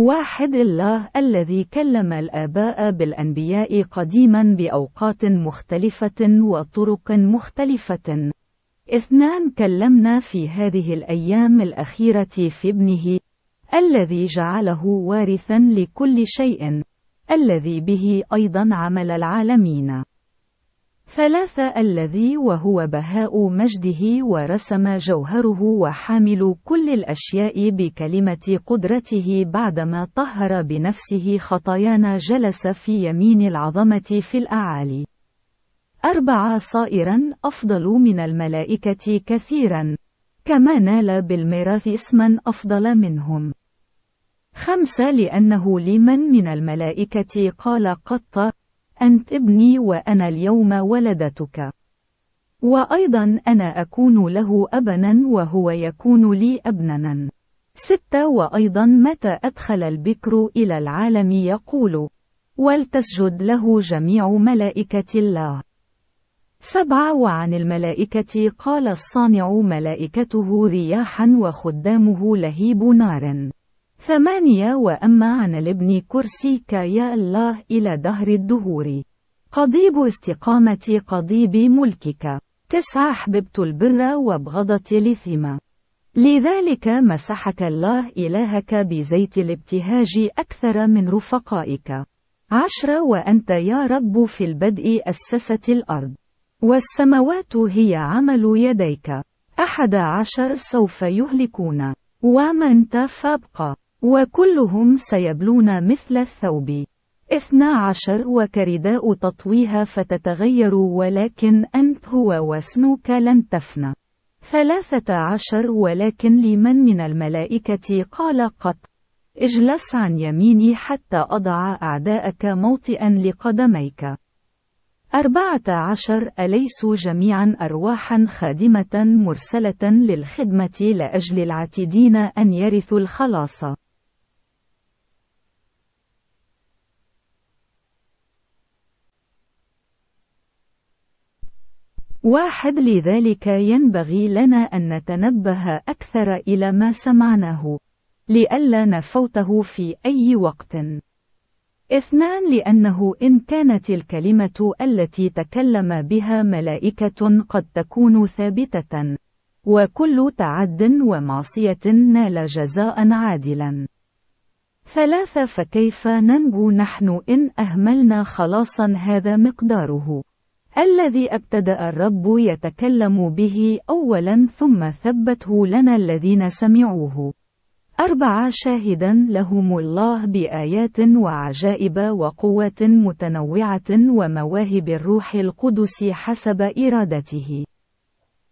واحد الله الذي كلم الآباء بالأنبياء قديما بأوقات مختلفة وطرق مختلفة. اثنان كلمنا في هذه الأيام الأخيرة في ابنه الذي جعله وارثا لكل شيء الذي به أيضا عمل العالمين. ثلاثة الذي وهو بهاء مجده ورسم جوهره وحامل كل الأشياء بكلمة قدرته بعدما طهر بنفسه خطايانا جلس في يمين العظمة في الأعالي أربعة صائرا أفضل من الملائكة كثيرا كما نال بالميراث اسما أفضل منهم خمسة لأنه لمن من الملائكة قال قط أنت ابني وأنا اليوم ولدتك وأيضا أنا أكون له أبنا وهو يكون لي أبنا. ستة وأيضا متى أدخل البكر إلى العالم يقول ولتسجد له جميع ملائكة الله سبعة وعن الملائكة قال الصانع ملائكته رياحا وخدامه لهيب نار ثمانية وأما عن الابن كرسيك يا الله إلى دهر الدهور قضيب استقامة قضيب ملكك تسعة حببت البر وابغضت لثما لذلك مسحك الله إلهك بزيت الابتهاج أكثر من رفقائك عشرة وأنت يا رب في البدء أسست الأرض والسموات هي عمل يديك أحد عشر سوف يهلكون ومن تفبقى وكلهم سيبلون مثل الثوب 12 وكرداء تطويها فتتغير ولكن أنت هو وسنك لن تفنى 13 ولكن لمن من الملائكة قال قط اجلس عن يميني حتى أضع أعداءك موطئا لقدميك 14 أليس أليسوا جميعا أرواحا خادمة مرسلة للخدمة لأجل العتيدين أن يرثوا الخلاص واحد لذلك ينبغي لنا أن نتنبه أكثر إلى ما سمعناه لئلا نفوته في أي وقت اثنان لأنه إن كانت الكلمة التي تكلم بها ملائكة قد تكون ثابتة وكل تعد ومعصية نال جزاء عادلا ثلاثة فكيف ننجو نحن إن أهملنا خلاصا هذا مقداره الذي ابتدأ الرب يتكلم به أولا ثم ثبته لنا الذين سمعوه أربعة شاهدا لهم الله بآيات وعجائب وقوات متنوعة ومواهب الروح القدس حسب إرادته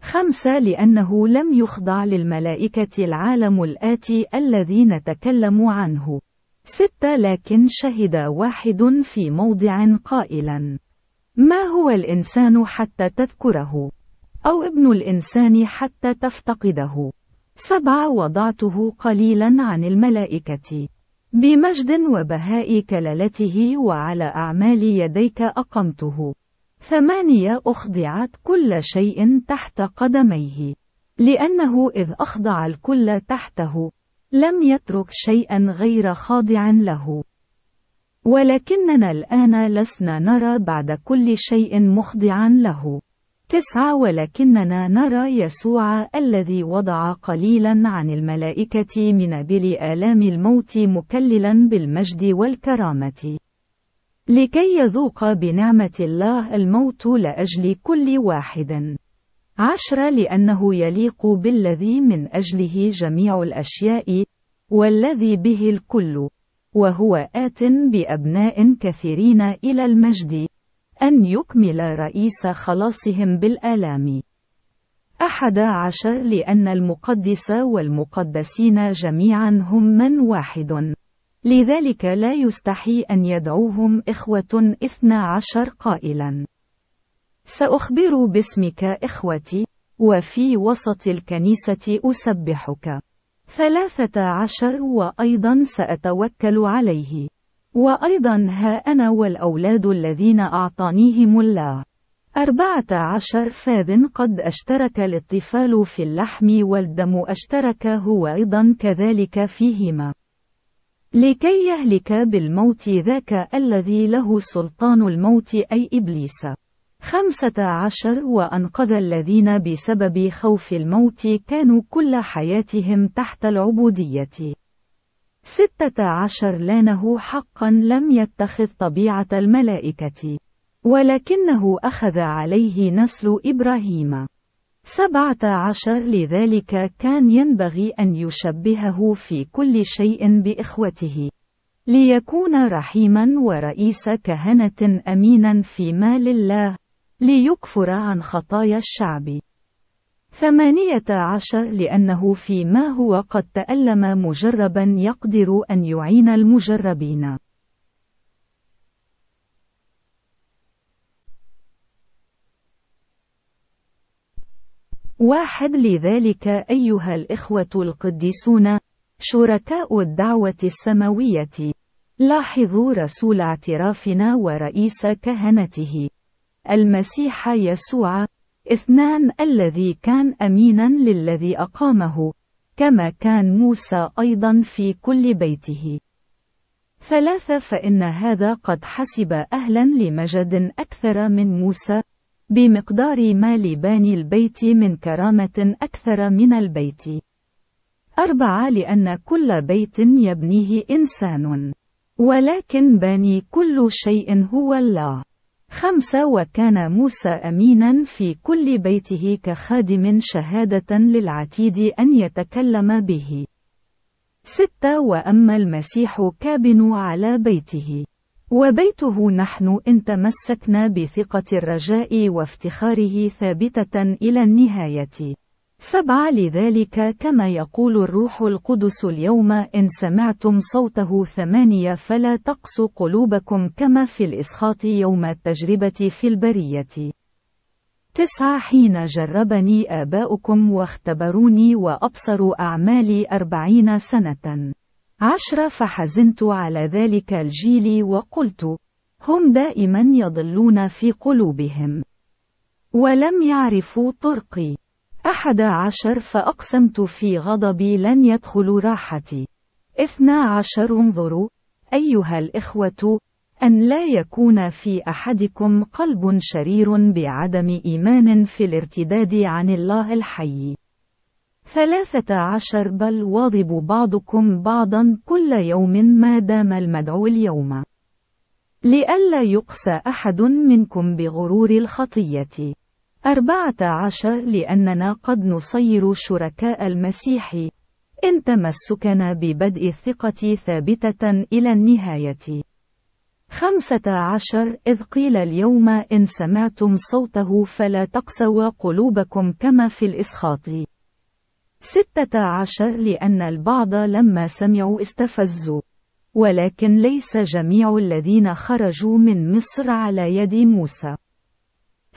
خمسة لأنه لم يخضع للملائكة العالم الآتي الذي نتكلم عنه ستة لكن شهد واحد في موضع قائلاً ما هو الإنسان حتى تذكره؟ أو ابن الإنسان حتى تفتقده؟ سبعة وضعته قليلا عن الملائكة بمجد وبهاء كلالته وعلى أعمال يديك أقمته ثمانية أخضعت كل شيء تحت قدميه لأنه إذ أخضع الكل تحته لم يترك شيئا غير خاضع له ولكننا الآن لسنا نرى بعد كل شيء مخضعا له. تسعة ولكننا نرى يسوع الذي وضع قليلا عن الملائكة من بل آلام الموت مكللا بالمجد والكرامة. لكي يذوق بنعمة الله الموت لأجل كل واحد. عشرة لأنه يليق بالذي من أجله جميع الأشياء، والذي به الكل. وهو آت بأبناء كثيرين إلى المجد أن يكمل رئيس خلاصهم بالآلام أحد عشر لأن المقدس والمقدسين جميعا هم من واحد لذلك لا يستحي أن يدعوهم إخوة إثنى عشر قائلا سأخبر باسمك إخوتي وفي وسط الكنيسة أسبحك ثلاثة عشر وأيضا سأتوكل عليه وأيضا ها أنا والأولاد الذين أعطانيهم الله أربعة عشر فاذ قد أشترك الاطفال في اللحم والدم أشترك هو أيضا كذلك فيهما لكي يهلك بالموت ذاك الذي له سلطان الموت أي إبليس خمسة عشر وأنقذ الذين بسبب خوف الموت كانوا كل حياتهم تحت العبودية ستة عشر لانه حقا لم يتخذ طبيعة الملائكة ولكنه أخذ عليه نسل إبراهيم سبعة عشر لذلك كان ينبغي أن يشبهه في كل شيء بإخوته ليكون رحيما ورئيس كهنة أمينا في مال الله ليكفر عن خطايا الشعب. ثمانية عشر لأنه فيما هو قد تألم مجربا يقدر أن يعين المجربين. واحد لذلك أيها الإخوة القديسون، شركاء الدعوة السماوية، لاحظوا رسول اعترافنا ورئيس كهنته. المسيح يسوع اثنان الذي كان أمينا للذي أقامه كما كان موسى أيضا في كل بيته ثلاثة فإن هذا قد حسب أهلا لمجد أكثر من موسى بمقدار ما لباني البيت من كرامة أكثر من البيت أربعة لأن كل بيت يبنيه إنسان ولكن باني كل شيء هو الله خمسة وكان موسى أمينا في كل بيته كخادم شهادة للعتيد أن يتكلم به ستة وأما المسيح كابن على بيته وبيته نحن إن تمسكنا بثقة الرجاء وافتخاره ثابتة إلى النهاية سبعة لذلك كما يقول الروح القدس اليوم إن سمعتم صوته ثمانية فلا تقسوا قلوبكم كما في الإسخاط يوم التجربة في البرية تسعة حين جربني آباؤكم واختبروني وأبصروا أعمالي أربعين سنة عشرة فحزنت على ذلك الجيل وقلت هم دائما يضلون في قلوبهم ولم يعرفوا طرقي أحد عشر فأقسمت في غضبي لن يدخل راحتي اثنا عشر انظروا أيها الإخوة أن لا يكون في أحدكم قلب شرير بعدم إيمان في الارتداد عن الله الحي ثلاثة عشر بل واضب بعضكم بعضا كل يوم ما دام المدعو اليوم لئلا يقسى أحد منكم بغرور الخطية أربعة عشر لأننا قد نصير شركاء المسيح إن تمسكنا ببدء الثقة ثابتة إلى النهاية. خمسة عشر إذ قيل اليوم إن سمعتم صوته فلا تقسوا قلوبكم كما في الإسخاط. ستة عشر لأن البعض لما سمعوا استفزوا. ولكن ليس جميع الذين خرجوا من مصر على يد موسى.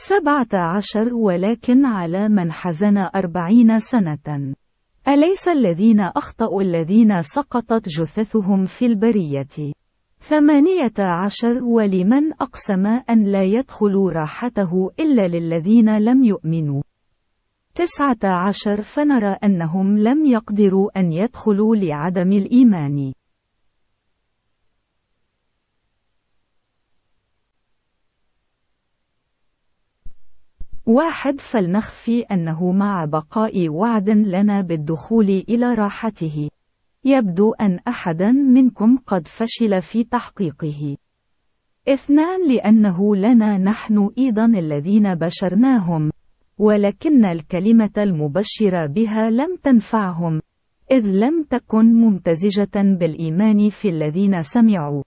سبعة عشر ولكن على من حزن أربعين سنة أليس الذين أخطأوا الذين سقطت جثثهم في البرية ثمانية عشر ولمن أقسم أن لا يدخل راحته إلا للذين لم يؤمنوا تسعة عشر فنرى أنهم لم يقدروا أن يدخلوا لعدم الإيمان واحد فلنخفي أنه مع بقاء وعد لنا بالدخول إلى راحته يبدو أن أحدا منكم قد فشل في تحقيقه اثنان لأنه لنا نحن أيضا الذين بشرناهم ولكن الكلمة المبشرة بها لم تنفعهم إذ لم تكن ممتزجة بالإيمان في الذين سمعوا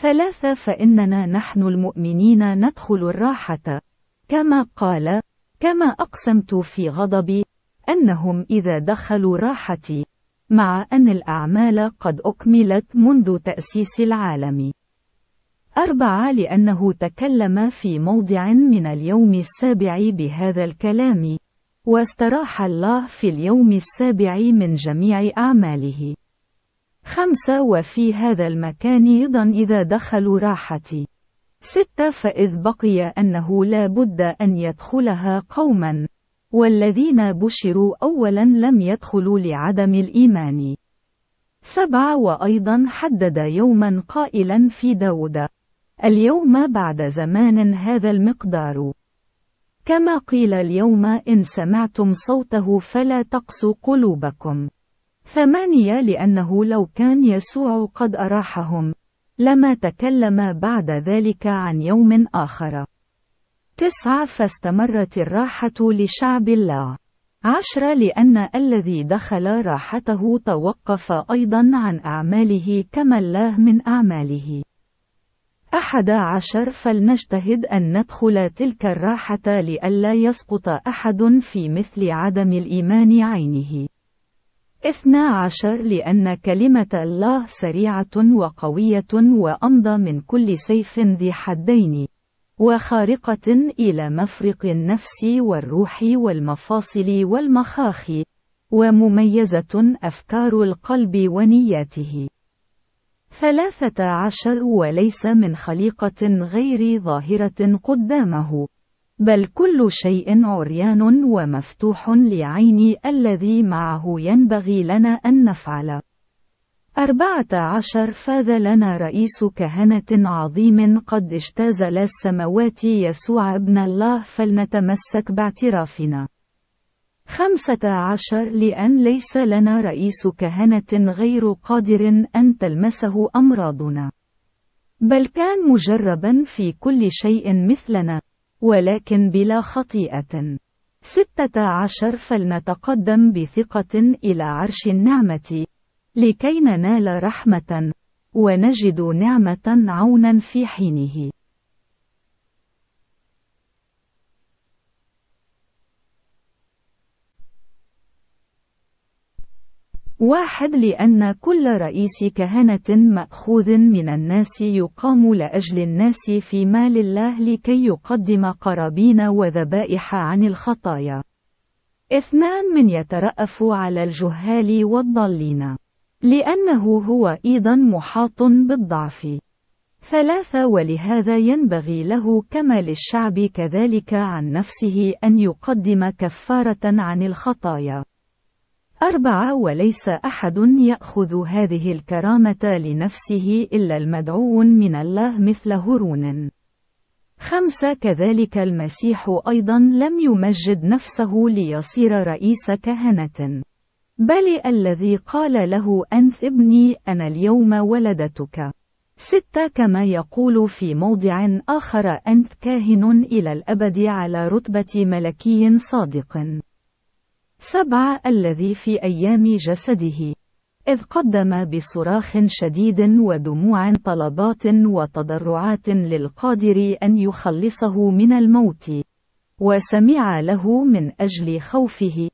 ثلاثة فإننا نحن المؤمنين ندخل الراحة كما قال كما أقسمت في غضبي أنهم إذا دخلوا راحتي مع أن الأعمال قد أكملت منذ تأسيس العالم أربعة لأنه تكلم في موضع من اليوم السابع بهذا الكلام واستراح الله في اليوم السابع من جميع أعماله خمسة وفي هذا المكان أيضا إذا دخلوا راحتي ستة فإذ بقي أنه لا بد أن يدخلها قوما والذين بشروا أولا لم يدخلوا لعدم الإيمان سبعة وأيضا حدد يوما قائلا في داود اليوم بعد زمان هذا المقدار كما قيل اليوم إن سمعتم صوته فلا تقسوا قلوبكم ثمانية لأنه لو كان يسوع قد أراحهم لما تكلم بعد ذلك عن يوم آخر. تسعة فاستمرت الراحة لشعب الله. عشرة لأن الذي دخل راحته توقف أيضا عن أعماله كما الله من أعماله. أحد عشر فلنجتهد أن ندخل تلك الراحة لئلا يسقط أحد في مثل عدم الإيمان عينه. اثنا عشر لأن كلمة الله سريعة وقوية وأمضى من كل سيف ذي حدين وخارقة إلى مفرق النفس والروح والمفاصل والمخاخ ومميزة أفكار القلب ونياته ثلاثة عشر وليس من خليقة غير ظاهرة قدامه بل كل شيء عريان ومفتوح لعيني الذي معه ينبغي لنا أن نفعل. أربعة عشر فاذ لنا رئيس كهنة عظيم قد اجتاز السماوات يسوع ابن الله فلنتمسك باعترافنا. خمسة عشر لأن ليس لنا رئيس كهنة غير قادر أن تلمسه أمراضنا. بل كان مجربا في كل شيء مثلنا. ولكن بلا خطيئة. 16 فلنتقدم بثقة إلى عرش النعمة، لكي ننال رحمة، ونجد نعمة عونا في حينه. واحد لأن كل رئيس كهنة مأخوذ من الناس يقام لأجل الناس في مال الله لكي يقدم قرابين وذبائح عن الخطايا. اثنان من يترأف على الجهال والضالين. لأنه هو أيضا محاط بالضعف. ثلاثة ولهذا ينبغي له كما للشعب كذلك عن نفسه أن يقدم كفارة عن الخطايا. أربعة وليس أحد يأخذ هذه الكرامة لنفسه إلا المدعو من الله مثل هرون خمسة كذلك المسيح أيضا لم يمجد نفسه ليصير رئيس كهنة بل الذي قال له أنث ابني أنا اليوم ولدتك ستة كما يقول في موضع آخر أنت كاهن إلى الأبد على رتبة ملكي صادق سبع الذي في أيام جسده إذ قدم بصراخ شديد ودموع طلبات وتضرعات للقادر أن يخلصه من الموت وسمع له من أجل خوفه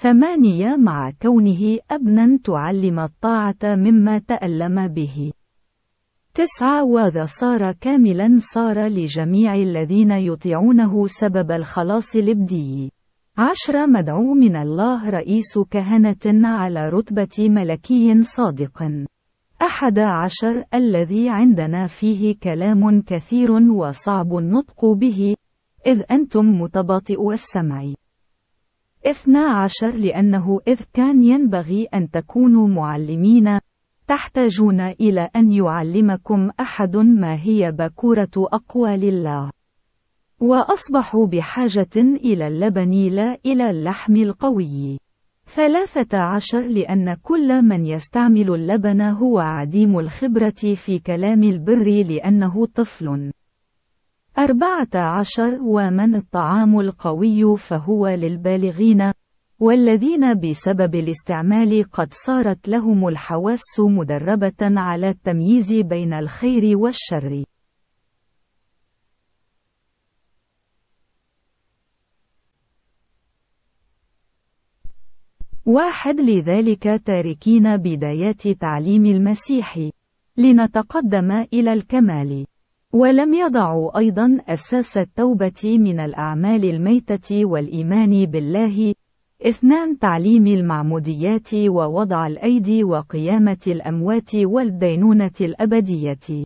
ثمانية مع كونه أبنا تعلم الطاعة مما تألم به تسعة وذا صار كاملا صار لجميع الذين يطيعونه سبب الخلاص الابدي عشر مدعو من الله رئيس كهنة على رتبة ملكي صادق أحد عشر الذي عندنا فيه كلام كثير وصعب النطق به إذ أنتم متباطئ السمع اثنا عشر لأنه إذ كان ينبغي أن تكونوا معلمين تحتاجون إلى أن يعلمكم أحد ما هي باكورة أقوال الله وأصبحوا بحاجة إلى اللبن لا إلى اللحم القوي. 13 لأن كل من يستعمل اللبن هو عديم الخبرة في كلام البر لأنه طفل. 14 ومن الطعام القوي فهو للبالغين والذين بسبب الاستعمال قد صارت لهم الحواس مدربة على التمييز بين الخير والشر واحد لذلك تاركين بدايات تعليم المسيح لنتقدم إلى الكمال ولم يضعوا أيضا أساس التوبة من الأعمال الميتة والإيمان بالله اثنان تعليم المعموديات ووضع الأيدي وقيامة الأموات والدينونة الأبدية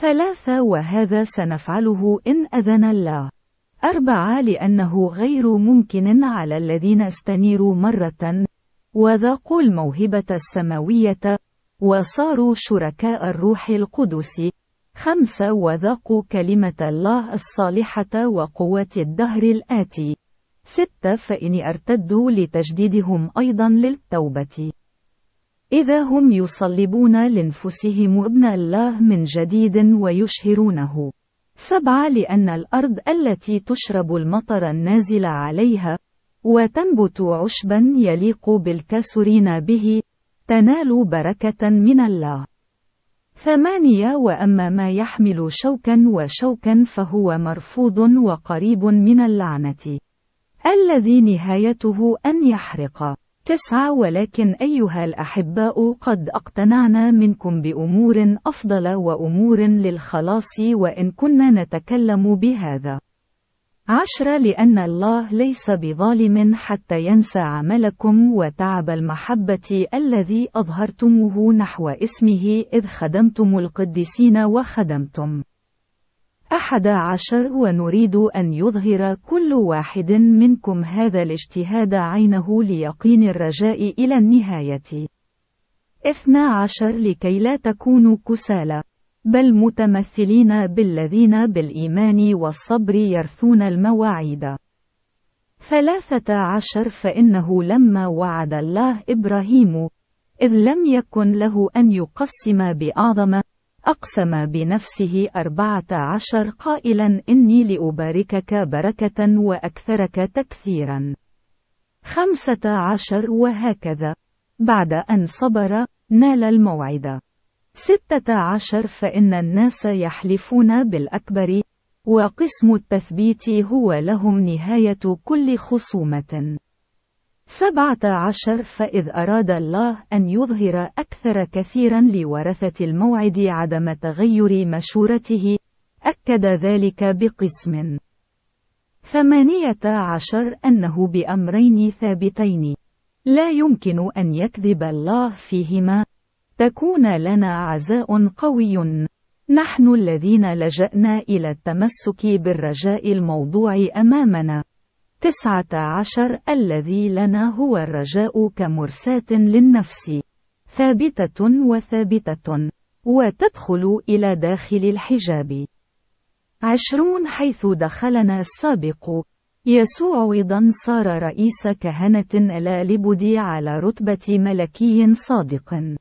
ثلاثة وهذا سنفعله إن أذن الله أربعة لأنه غير ممكن على الذين استنيروا مرة وذاقوا الموهبة السماوية وصاروا شركاء الروح القدس خمسة وذاقوا كلمة الله الصالحة وقوة الدهر الآتي ستة فإن ارتدوا لتجديدهم أيضا للتوبة إذا هم يصلبون لانفسهم ابن الله من جديد ويشهرونه سبعة لأن الأرض التي تشرب المطر النازل عليها وتنبت عشبا يليق بالكاسرين به تنال بركة من الله ثمانية وأما ما يحمل شوكا وشوكا فهو مرفوض وقريب من اللعنة الذي نهايته أن يحرق تسعة ولكن أيها الأحباء قد أقتنعنا منكم بأمور أفضل وأمور للخلاص وإن كنا نتكلم بهذا. عشرة لأن الله ليس بظالم حتى ينسى عملكم وتعب المحبة الذي أظهرتموه نحو اسمه إذ خدمتم القديسين وخدمتم. أحد عشر ونريد أن يظهر كل واحد منكم هذا الاجتهاد عينه ليقين الرجاء إلى النهاية. اثنا عشر لكي لا تكونوا كسالى بل متمثلين بالذين بالإيمان والصبر يرثون المواعيد. ثلاثة عشر فإنه لما وعد الله إبراهيم إذ لم يكن له أن يقسم بأعظم أقسم بنفسه أربعة عشر قائلا إني لأباركك بركة وأكثرك تكثيرا خمسة عشر وهكذا بعد أن صبر نال الموعد ستة عشر فإن الناس يحلفون بالأكبر وقسم التثبيت هو لهم نهاية كل خصومة سبعة عشر فإذ أراد الله أن يظهر أكثر كثيرا لورثة الموعد عدم تغير مشورته أكد ذلك بقسم ثمانية عشر أنه بأمرين ثابتين لا يمكن أن يكذب الله فيهما تكون لنا عزاء قوي نحن الذين لجأنا إلى التمسك بالرجاء الموضوع أمامنا تسعة عشر الذي لنا هو الرجاء كمرساة للنفس ثابتة وثابتة وتدخل إلى داخل الحجاب عشرون حيث دخلنا السابق يسوع أيضا صار رئيس كهنة لا لبدي على رتبة ملكي صادق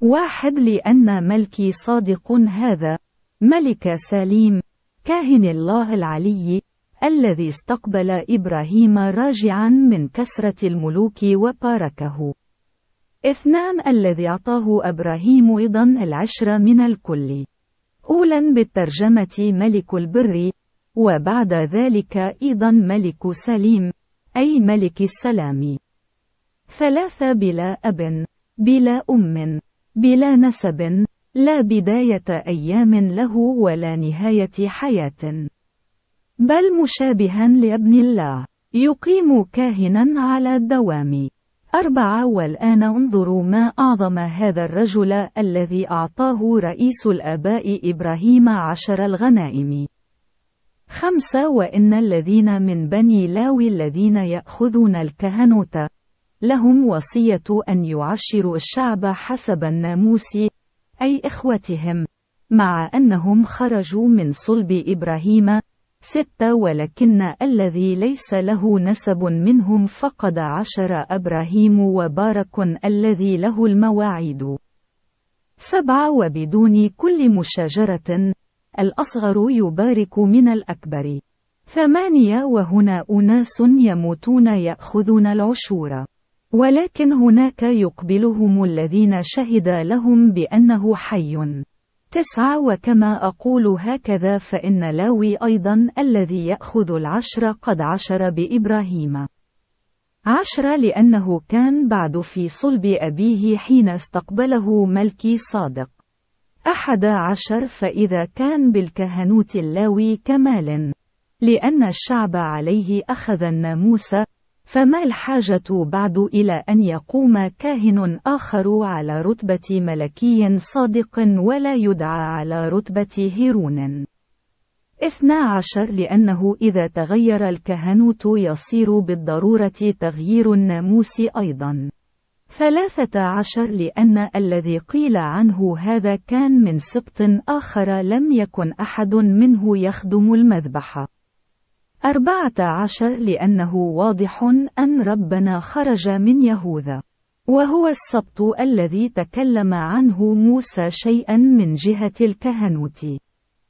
واحد لأن ملكي صادق هذا ملك سليم كاهن الله العلي الذي استقبل إبراهيم راجعا من كسرة الملوك وباركه اثنان الذي أعطاه إبراهيم أيضا العشرة من الكل أولا بالترجمة ملك البر وبعد ذلك أيضا ملك سليم أي ملك السلام ثلاثة بلا أب بلا أم بلا نسب لا بداية أيام له ولا نهاية حياة بل مشابها لابن الله يقيم كاهنا على الدوام أربعة والآن انظروا ما أعظم هذا الرجل الذي أعطاه رئيس الآباء إبراهيم عشر الغنائم خمسة وإن الذين من بني لاوي الذين يأخذون الكهنوت لهم وصية أن يعشروا الشعب حسب الناموس أي إخوتهم مع أنهم خرجوا من صلب إبراهيم ستة ولكن الذي ليس له نسب منهم فقد عشر أبراهيم وبارك الذي له المواعيد سبعة وبدون كل مشاجرة الأصغر يبارك من الأكبر ثمانية وهنا أناس يموتون يأخذون العشور ولكن هناك يقبلهم الذين شهد لهم بأنه حي تسعة وكما أقول هكذا فإن لاوي أيضا الذي يأخذ العشر قد عشر بإبراهيم عشر لأنه كان بعد في صلب أبيه حين استقبله ملكي صادق أحد عشر فإذا كان بالكهنوت اللاوي كمال لأن الشعب عليه أخذ الناموس فما الحاجة بعد إلى أن يقوم كاهن آخر على رتبة ملكي صادق ولا يدعى على رتبة هيرون؟ 12 لأنه إذا تغير الكهنوت يصير بالضرورة تغيير الناموس أيضا. 13 لأن الذي قيل عنه هذا كان من سبط آخر لم يكن أحد منه يخدم المذبحة. أربعة عشر لأنه واضح أن ربنا خرج من يهوذا وهو السبط الذي تكلم عنه موسى شيئا من جهة الكهنوت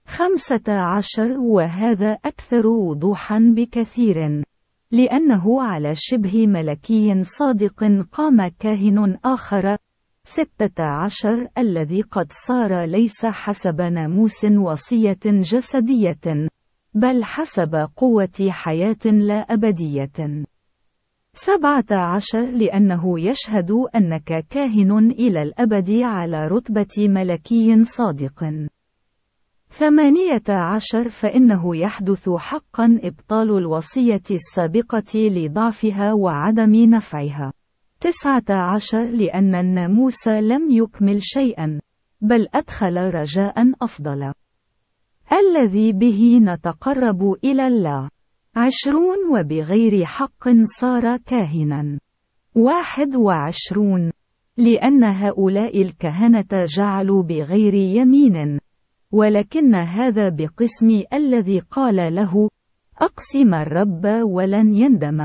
خمسة عشر وهذا أكثر وضوحا بكثير لأنه على شبه ملكي صادق قام كاهن آخر ستة عشر الذي قد صار ليس حسب ناموس وصية جسدية بل حسب قوة حياة لا أبدية. 17 لأنه يشهد أنك كاهن إلى الأبد على رتبة ملكي صادق. 18 فإنه يحدث حقا إبطال الوصية السابقة لضعفها وعدم نفعها. 19 لأن الناموس لم يكمل شيئا، بل أدخل رجاء أفضل. الذي به نتقرب إلى الله عشرون وبغير حق صار كاهنا واحد وعشرون لأن هؤلاء الكهنة جعلوا بغير يمين ولكن هذا بقسم الذي قال له أقسم الرب ولن يندم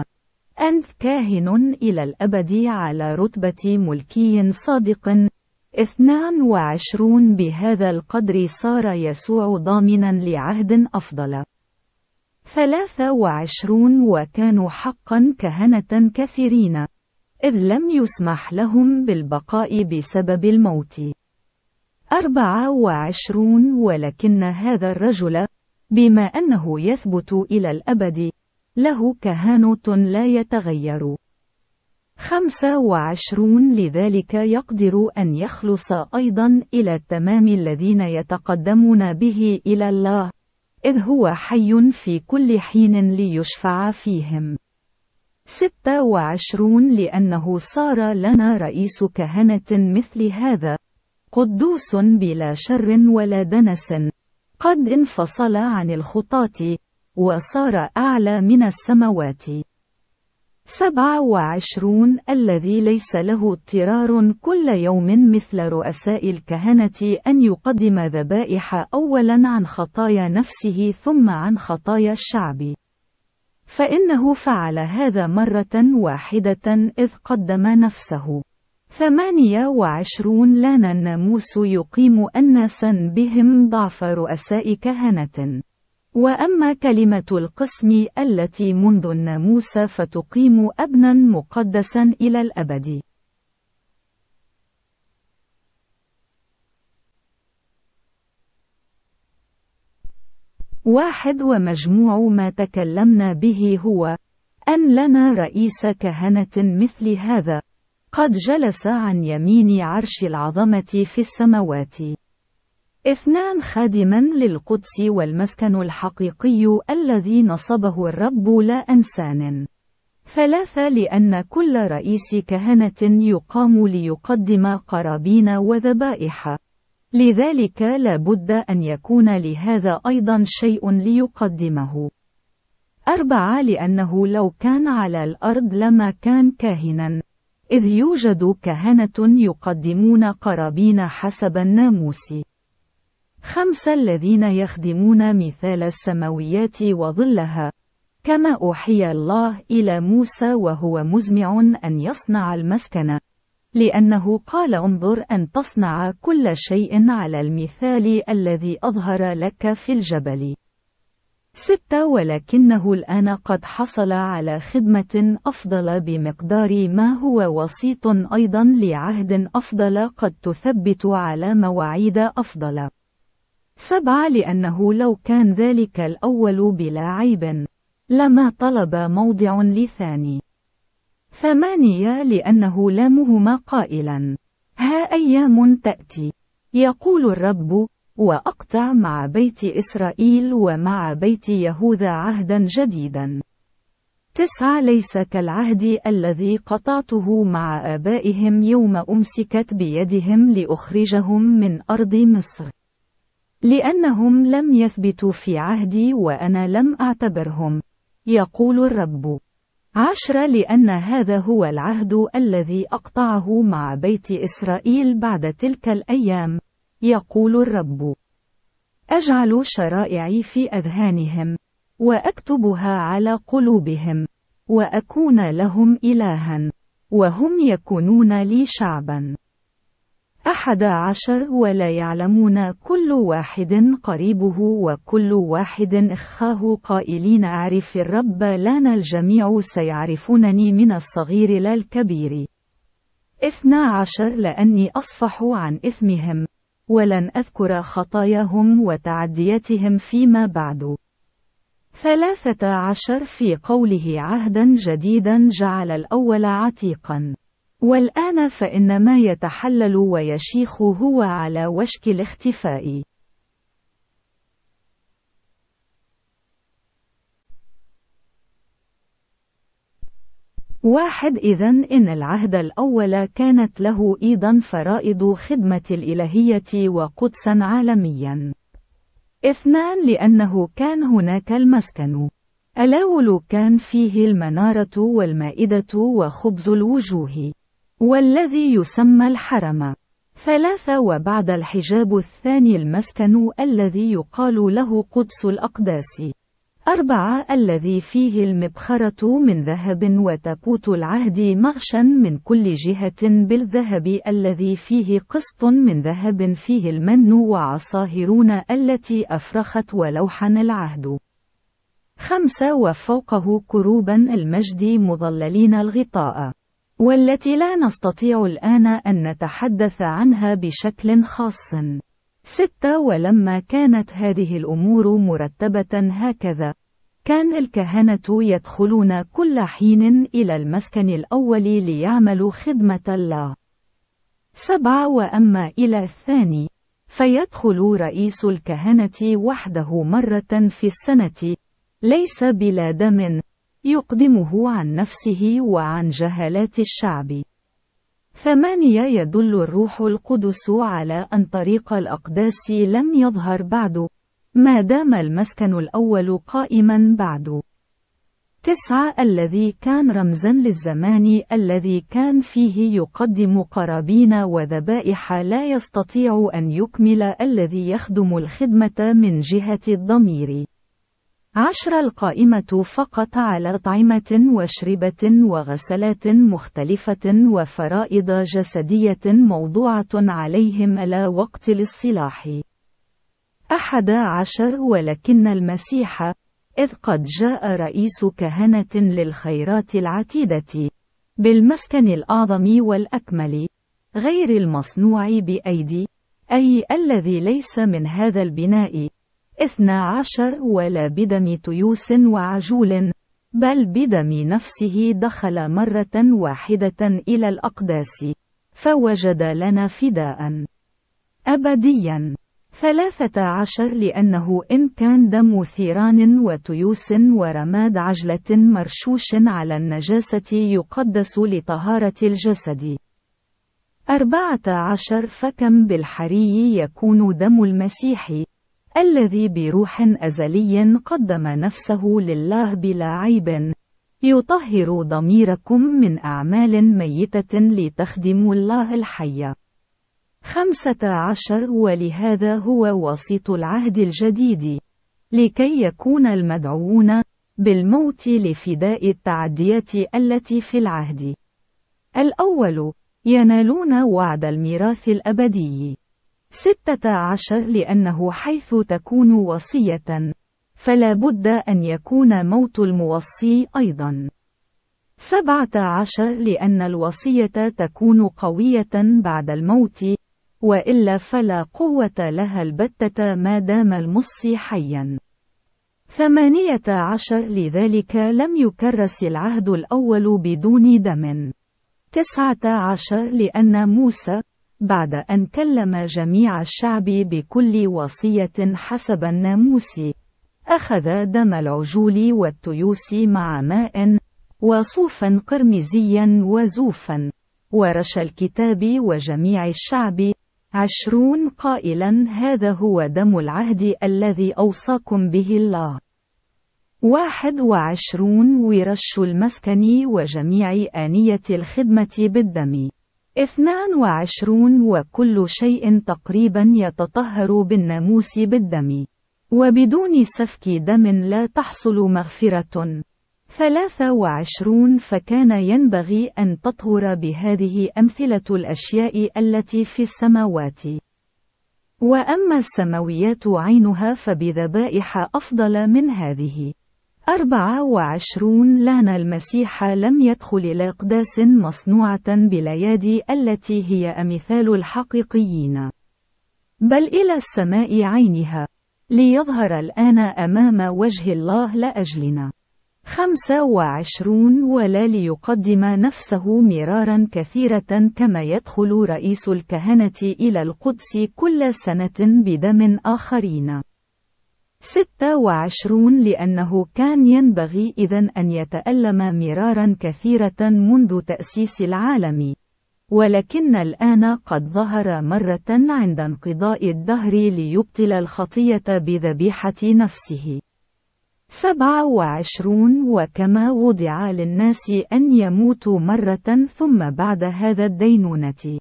أنت كاهن إلى الأبد على رتبة ملكي صادق 22 بهذا القدر صار يسوع ضامنا لعهد أفضل. 23 وكانوا حقا كهنة كثيرين، إذ لم يسمح لهم بالبقاء بسبب الموت. 24 ولكن هذا الرجل، بما أنه يثبت إلى الأبد، له كهانة لا يتغير. خمسة وعشرون لذلك يقدر أن يخلص أيضا إلى التمام الذين يتقدمون به إلى الله إذ هو حي في كل حين ليشفع فيهم ستة وعشرون لأنه صار لنا رئيس كهنة مثل هذا قدوس بلا شر ولا دنس قد انفصل عن الخطاة وصار أعلى من السماوات سبعة وعشرون الذي ليس له اضطرار كل يوم مثل رؤساء الكهنة أن يقدم ذبائح أولا عن خطايا نفسه ثم عن خطايا الشعب فإنه فعل هذا مرة واحدة إذ قدم نفسه ثمانية وعشرون لان الناموس يقيم أناسا بهم ضعف رؤساء كهنة وأما كلمة القسم التي منذ الناموس فتقيم أبنا مقدسا إلى الأبد واحد ومجموع ما تكلمنا به هو أن لنا رئيس كهنة مثل هذا قد جلس عن يمين عرش العظمة في السماوات اثنان خادما للقدس والمسكن الحقيقي الذي نصبه الرب لا أنسان ثلاثة لأن كل رئيس كهنة يقام ليقدم قرابين وذبائح لذلك لا بد أن يكون لهذا أيضا شيء ليقدمه أربعة لأنه لو كان على الأرض لما كان كاهنا إذ يوجد كهنة يقدمون قرابين حسب الناموس خمسة الذين يخدمون مثال السماويات وظلها كما أوحي الله إلى موسى وهو مزمع أن يصنع المسكنة لأنه قال انظر أن تصنع كل شيء على المثال الذي أظهر لك في الجبل ستة ولكنه الآن قد حصل على خدمة أفضل بمقدار ما هو وسيط أيضا لعهد أفضل قد تثبت على مواعيد أفضل سبعة لأنه لو كان ذلك الأول بلا عيب لما طلب موضع لثاني ثمانية لأنه لامهما قائلا ها أيام تأتي يقول الرب وأقطع مع بيت إسرائيل ومع بيت يهوذا عهدا جديدا تسعة ليس كالعهد الذي قطعته مع آبائهم يوم أمسكت بيدهم لأخرجهم من أرض مصر لأنهم لم يثبتوا في عهدي وأنا لم أعتبرهم يقول الرب عشر لأن هذا هو العهد الذي أقطعه مع بيت إسرائيل بعد تلك الأيام يقول الرب أجعل شرائعي في أذهانهم وأكتبها على قلوبهم وأكون لهم إلها وهم يكونون لي شعبا أحد عشر ولا يعلمون كل واحد قريبه وكل واحد إخاه قائلين أعرف الرب لنا الجميع سيعرفونني من الصغير لا الكبير اثنا عشر لأني أصفح عن إثمهم ولن أذكر خطاياهم وتعدياتهم فيما بعد ثلاثة عشر في قوله عهدا جديدا جعل الأول عتيقا والآن فإن ما يتحلل ويشيخ هو على وشك الاختفاء. واحد إذا إن العهد الأول كانت له أيضا فرائض خدمة الإلهية وقدسا عالميا. اثنان لأنه كان هناك المسكن. ألاول كان فيه المنارة والمائدة وخبز الوجوه. والذي يسمى الحرم ثلاثة وبعد الحجاب الثاني المسكن الذي يقال له قدس الأقداس أربعة الذي فيه المبخرة من ذهب وتابوت العهد مغشا من كل جهة بالذهب الذي فيه قسط من ذهب فيه المن وعصاهرون التي أفرخت ولوحا العهد خمسة وفوقه كروبا المجد مظللين الغطاء والتي لا نستطيع الآن أن نتحدث عنها بشكل خاص. 6 ولما كانت هذه الأمور مرتبة هكذا، كان الكهنة يدخلون كل حين إلى المسكن الأول ليعملوا خدمة الله. 7 وأما إلى الثاني، فيدخل رئيس الكهنة وحده مرة في السنة، ليس بلا دم، يقدمه عن نفسه وعن جهالات الشعب. ثمانية يدل الروح القدس على أن طريق الأقداس لم يظهر بعد، ما دام المسكن الأول قائما بعد. تسعة الذي كان رمزا للزمان الذي كان فيه يقدم قرابين وذبائح لا يستطيع أن يكمل الذي يخدم الخدمة من جهة الضمير. عشر القائمة فقط على أطعمة وشربة وغسلات مختلفة وفرائض جسدية موضوعة عليهم ألا وقت للصلاح. أحد عشر ولكن المسيح، إذ قد جاء رئيس كهنة للخيرات العتيدة، بالمسكن الأعظم والأكمل، غير المصنوع بأيدي، أي الذي ليس من هذا البناء، اثنا عشر ولا بدم تيوس وعجول بل بدم نفسه دخل مرة واحدة إلى الأقداس فوجد لنا فداء أبديا ثلاثة عشر لأنه إن كان دم ثيران وتيوس ورماد عجلة مرشوش على النجاسة يقدس لطهارة الجسد أربعة عشر فكم بالحري يكون دم المسيح الذي بروح أزلي قدم نفسه لله بلا عيب يطهر ضميركم من أعمال ميتة لتخدموا الله الحي. خمسة عشر ولهذا هو وسيط العهد الجديد لكي يكون المدعوون بالموت لفداء التعديات التي في العهد الأول ينالون وعد الميراث الأبدي ستة عشر لأنه حيث تكون وصية فلا بد أن يكون موت الموصي أيضا سبعة عشر لأن الوصية تكون قوية بعد الموت وإلا فلا قوة لها البتة ما دام المصي حيا ثمانية عشر لذلك لم يكرس العهد الأول بدون دم تسعة عشر لأن موسى بعد أن كلم جميع الشعب بكل وصية حسب الناموس أخذ دم العجول والتيوس مع ماء وصوفا قرمزيا وزوفا ورش الكتاب وجميع الشعب عشرون قائلا هذا هو دم العهد الذي أوصاكم به الله واحد وعشرون ورش المسكن وجميع آنية الخدمة بالدم 22 وكل شيء تقريبا يتطهر بالناموس بالدم وبدون سفك دم لا تحصل مغفرة 23 فكان ينبغي أن تطهر بهذه أمثلة الأشياء التي في السماوات وأما السماويات عينها فبذبائح أفضل من هذه 24 لان المسيح لم يدخل إلى أقداس مصنوعة بالأيادي التي هي أمثال الحقيقيين بل إلى السماء عينها ليظهر الآن أمام وجه الله لأجلنا 25 ولا ليقدم نفسه مرارا كثيرة كما يدخل رئيس الكهنة إلى القدس كل سنة بدم آخرين 26 لأنه كان ينبغي إذا أن يتألم مرارا كثيرة منذ تأسيس العالم ولكن الآن قد ظهر مرة عند انقضاء الدهر ليبطل الخطية بذبيحة نفسه 27 وكما وضع للناس أن يموتوا مرة ثم بعد هذا الدينونة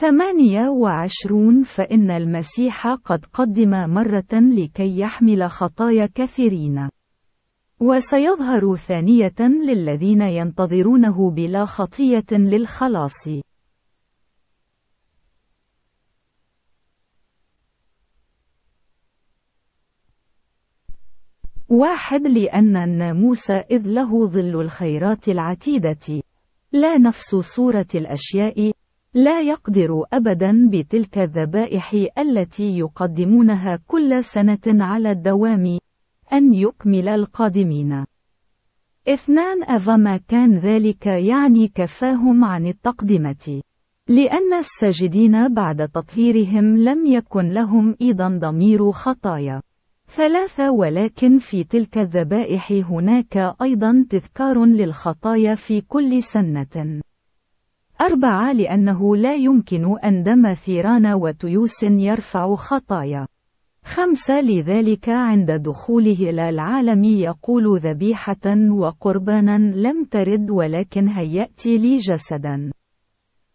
ثمانية وعشرون فإن المسيح قد قدم مرة لكي يحمل خطايا كثيرين وسيظهر ثانية للذين ينتظرونه بلا خطية للخلاص واحد لأن الناموس إذ له ظل الخيرات العتيدة لا نفس صورة الأشياء لا يقدر أبدا بتلك الذبائح التي يقدمونها كل سنة على الدوام أن يكمل القادمين. اثنان أفما كان ذلك يعني كفاهم عن التقدمة. لأن الساجدين بعد تطهيرهم لم يكن لهم أيضا ضمير خطايا. ثلاثة ولكن في تلك الذبائح هناك أيضا تذكار للخطايا في كل سنة. أربعة لأنه لا يمكن أن دم ثيران وتيوس يرفع خطايا خمسة لذلك عند دخوله إلى العالم يقول ذبيحة وقربانا لم ترد ولكن هيأت لي جسدا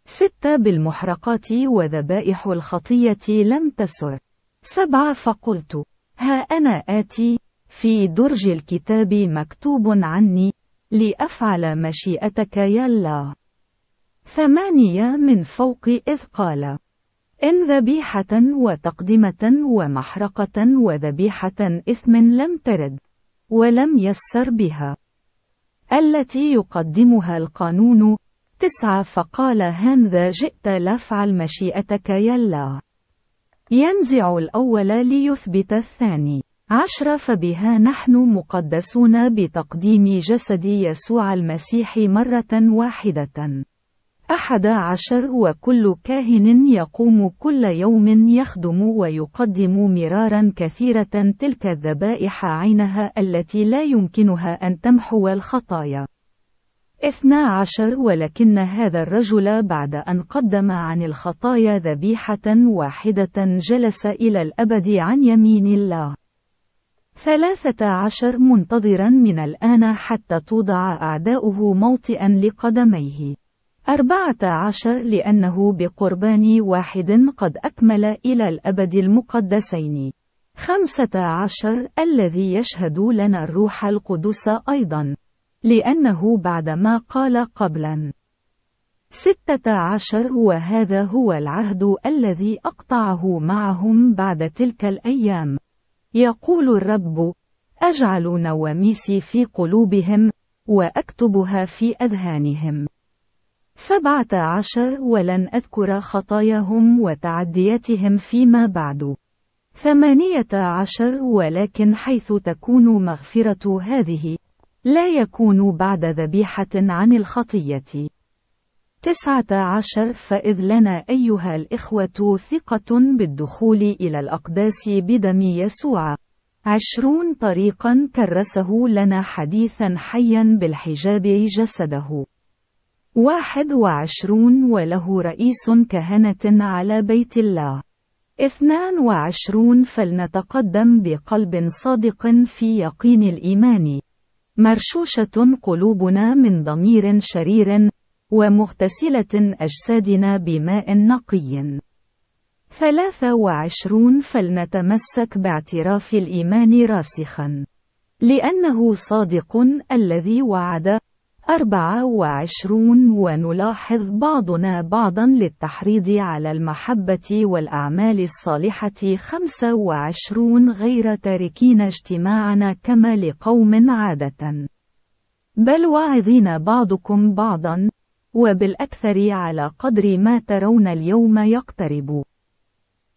ستة بالمحرقات وذبائح الخطية لم تسر سبعة فقلت ها أنا آتي في درج الكتاب مكتوب عني لأفعل مشيئتك يا الله ثمانية من فوق إذ قال إن ذبيحة وتقدمة ومحرقة وذبيحة إثم لم ترد ولم يسر بها التي يقدمها القانون تسعة فقال هنذا جئت لافعل مشيئتك يلا ينزع الأول ليثبت الثاني عشرة فبها نحن مقدسون بتقديم جسد يسوع المسيح مرة واحدة أحد عشر وكل كاهن يقوم كل يوم يخدم ويقدم مرارا كثيرة تلك الذبائح عينها التي لا يمكنها أن تمحو الخطايا. اثنا عشر ولكن هذا الرجل بعد أن قدم عن الخطايا ذبيحة واحدة جلس إلى الأبد عن يمين الله. ثلاثة عشر منتظرا من الآن حتى توضع أعداؤه موطئا لقدميه. أربعة عشر لأنه بقربان واحد قد أكمل إلى الأبد المقدسين خمسة عشر الذي يشهد لنا الروح القدس أيضا لأنه بعد ما قال قبلا ستة عشر وهذا هو العهد الذي أقطعه معهم بعد تلك الأيام يقول الرب أجعل نواميسي في قلوبهم وأكتبها في أذهانهم سبعة عشر ولن أذكر خطاياهم وتعدياتهم فيما بعد ثمانية عشر ولكن حيث تكون مغفرة هذه لا يكون بعد ذبيحة عن الخطية تسعة عشر فإذ لنا أيها الإخوة ثقة بالدخول إلى الأقداس بدم يسوع عشرون طريقا كرسه لنا حديثا حيا بالحجاب جسده واحد وعشرون وله رئيس كهنة على بيت الله اثنان وعشرون فلنتقدم بقلب صادق في يقين الإيمان مرشوشة قلوبنا من ضمير شرير ومغتسلة أجسادنا بماء نقي ثلاثة وعشرون فلنتمسك باعتراف الإيمان راسخا لأنه صادق الذي وعد أربعة وعشرون ونلاحظ بعضنا بعضا للتحريض على المحبة والأعمال الصالحة خمسة وعشرون غير تاركين اجتماعنا كما لقوم عادة بل واعظين بعضكم بعضا وبالأكثر على قدر ما ترون اليوم يقترب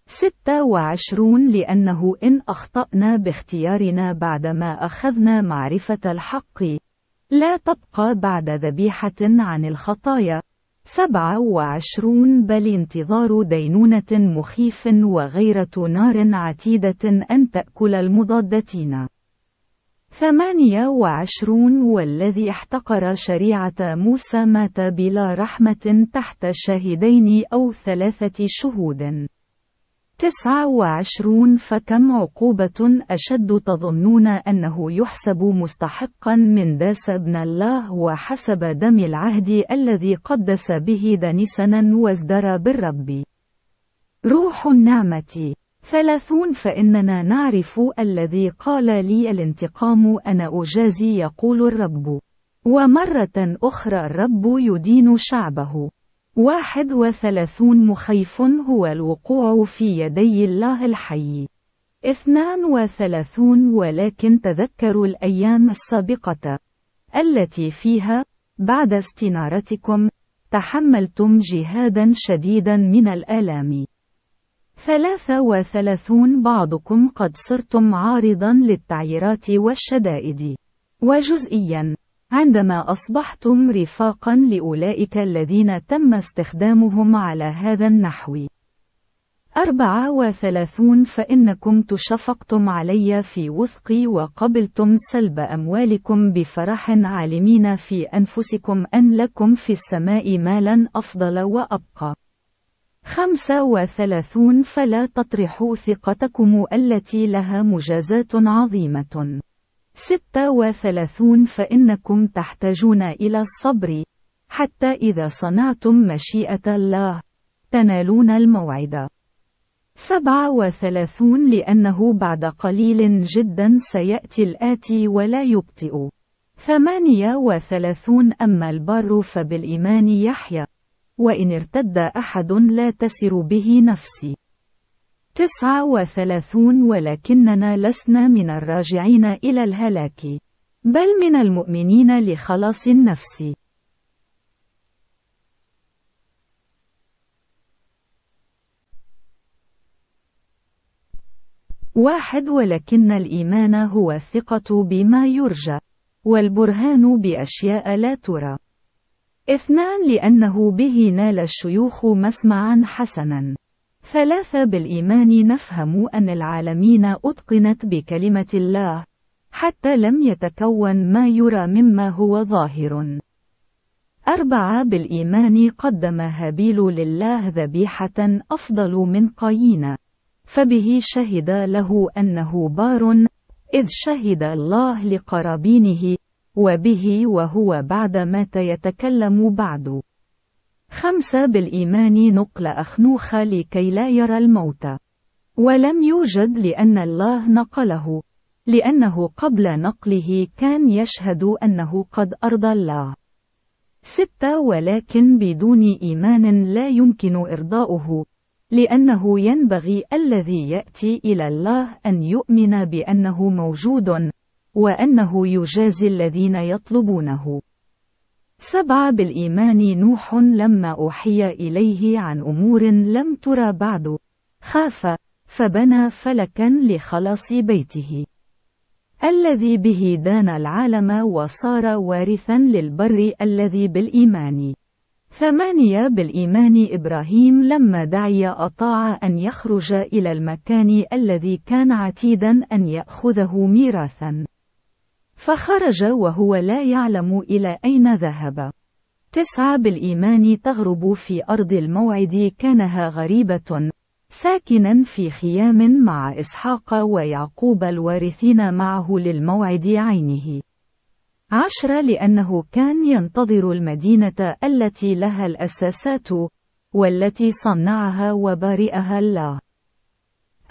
ستة وعشرون لأنه إن أخطأنا باختيارنا بعدما أخذنا معرفة الحق لا تبقى بعد ذبيحة عن الخطايا. 27 بل انتظار دينونة مخيف وغيرة نار عتيدة أن تأكل المضادتين. 28 والذي احتقر شريعة موسى مات بلا رحمة تحت شاهدين أو ثلاثة شهود. تسعة وعشرون فكم عقوبة أشد تظنون أنه يحسب مستحقا من داس ابن الله وحسب دم العهد الذي قدس به دنسنا وازدرى بالرب روح النعمة ثلاثون فإننا نعرف الذي قال لي الانتقام أنا أجازي يقول الرب ومرة أخرى الرب يدين شعبه واحد وثلاثون مخيف هو الوقوع في يدي الله الحي اثنان وثلاثون ولكن تذكروا الأيام السابقة التي فيها بعد استنارتكم تحملتم جهادا شديدا من الآلام ثلاثة وثلاثون بعضكم قد صرتم عارضا للتعييرات والشدائد وجزئيا عندما أصبحتم رفاقا لأولئك الذين تم استخدامهم على هذا النحو. 34 فإنكم تشفقتم علي في وثقي وقبلتم سلب أموالكم بفرح عالمين في أنفسكم أن لكم في السماء مالا أفضل وأبقى. 35 فلا تطرحوا ثقتكم التي لها مجازات عظيمة. 36 فإنكم تحتاجون إلى الصبر حتى إذا صنعتم مشيئة الله تنالون الموعد 37 لأنه بعد قليل جدا سيأتي الآتي ولا يبطئ 38 أما البر فبالإيمان يحيا وإن ارتد أحد لا تسر به نفسي تسعة وثلاثون ولكننا لسنا من الراجعين إلى الهلاك بل من المؤمنين لخلاص النفس واحد ولكن الإيمان هو الثقة بما يرجى والبرهان بأشياء لا ترى اثنان لأنه به نال الشيوخ مسمعا حسنا ثلاثة بالإيمان نفهم أن العالمين أتقنت بكلمة الله حتى لم يتكون ما يرى مما هو ظاهر أربعة بالإيمان قدم هابيل لله ذبيحة أفضل من قايين فبه شهد له أنه بار إذ شهد الله لقرابينه وبه وهو بعد مات يتكلم بعد خمسة بالإيمان نقل أخنوخ لكي لا يرى الموت ولم يوجد لأن الله نقله لأنه قبل نقله كان يشهد أنه قد أرضى الله ستة ولكن بدون إيمان لا يمكن إرضاؤه لأنه ينبغي الذي يأتي إلى الله أن يؤمن بأنه موجود وأنه يجازي الذين يطلبونه سبعة بالإيمان نوح لما أوحي إليه عن أمور لم ترى بعد خاف فبنى فلكا لخلاص بيته الذي به دان العالم وصار وارثا للبر الذي بالإيمان ثمانية بالإيمان إبراهيم لما دعي أطاع أن يخرج إلى المكان الذي كان عتيدا أن يأخذه ميراثا فخرج وهو لا يعلم إلى أين ذهب. تسعة بالإيمان تغرب في أرض الموعد كانها غريبة، ساكنا في خيام مع إسحاق ويعقوب الوارثين معه للموعد عينه. عشرة لأنه كان ينتظر المدينة التي لها الأساسات، والتي صنعها وبارئها الله.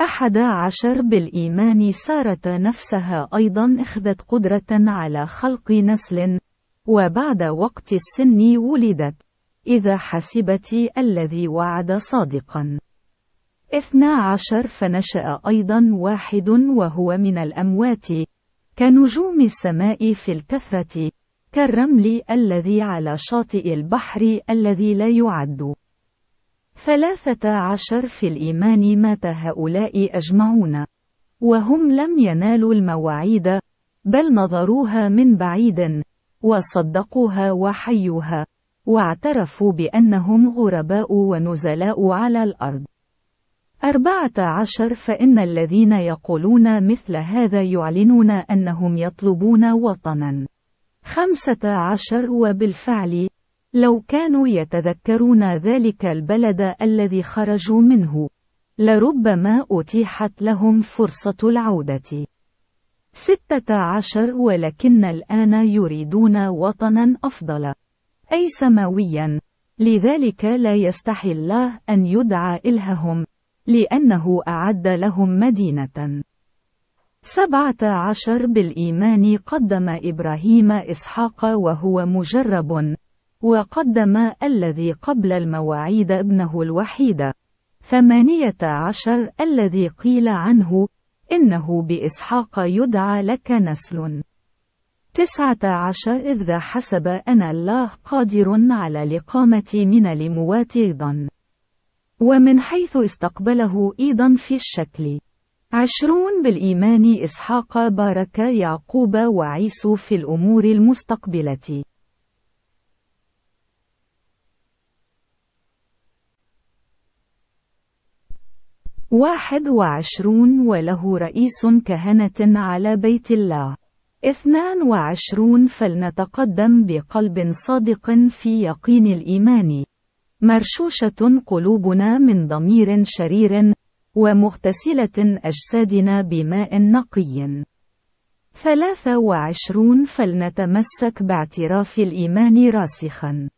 أحد عشر بالإيمان سارت نفسها أيضا أخذت قدرة على خلق نسل وبعد وقت السن ولدت إذا حسبت الذي وعد صادقا اثنا عشر فنشأ أيضا واحد وهو من الأموات كنجوم السماء في الكثرة كالرمل الذي على شاطئ البحر الذي لا يعد ثلاثة عشر في الإيمان مات هؤلاء أجمعون وهم لم ينالوا المواعيد بل نظروها من بعيد وصدقوها وحيوها واعترفوا بأنهم غرباء ونزلاء على الأرض أربعة عشر فإن الذين يقولون مثل هذا يعلنون أنهم يطلبون وطنا خمسة عشر وبالفعل لو كانوا يتذكرون ذلك البلد الذي خرجوا منه لربما أتيحت لهم فرصة العودة ستة عشر ولكن الآن يريدون وطنا أفضل أي سماويا لذلك لا يستحي الله أن يدعى إلههم لأنه أعد لهم مدينة سبعة عشر بالإيمان قدم إبراهيم إسحاق وهو مجرب وقدم الذي قبل المواعيد ابنه الوحيد ثمانية عشر الذي قيل عنه إنه بإسحاق يدعى لك نسل تسعة عشر إذ ذا حسب أن الله قادر على الإقامة من الأموات أيضا ومن حيث استقبله أيضا في الشكل عشرون بالإيمان إسحاق بارك يعقوب وعيسو في الأمور المستقبلة واحد وعشرون وله رئيس كهنة على بيت الله اثنان وعشرون فلنتقدم بقلب صادق في يقين الإيمان مرشوشة قلوبنا من ضمير شرير ومغتسلة أجسادنا بماء نقي ثلاثة وعشرون فلنتمسك باعتراف الإيمان راسخا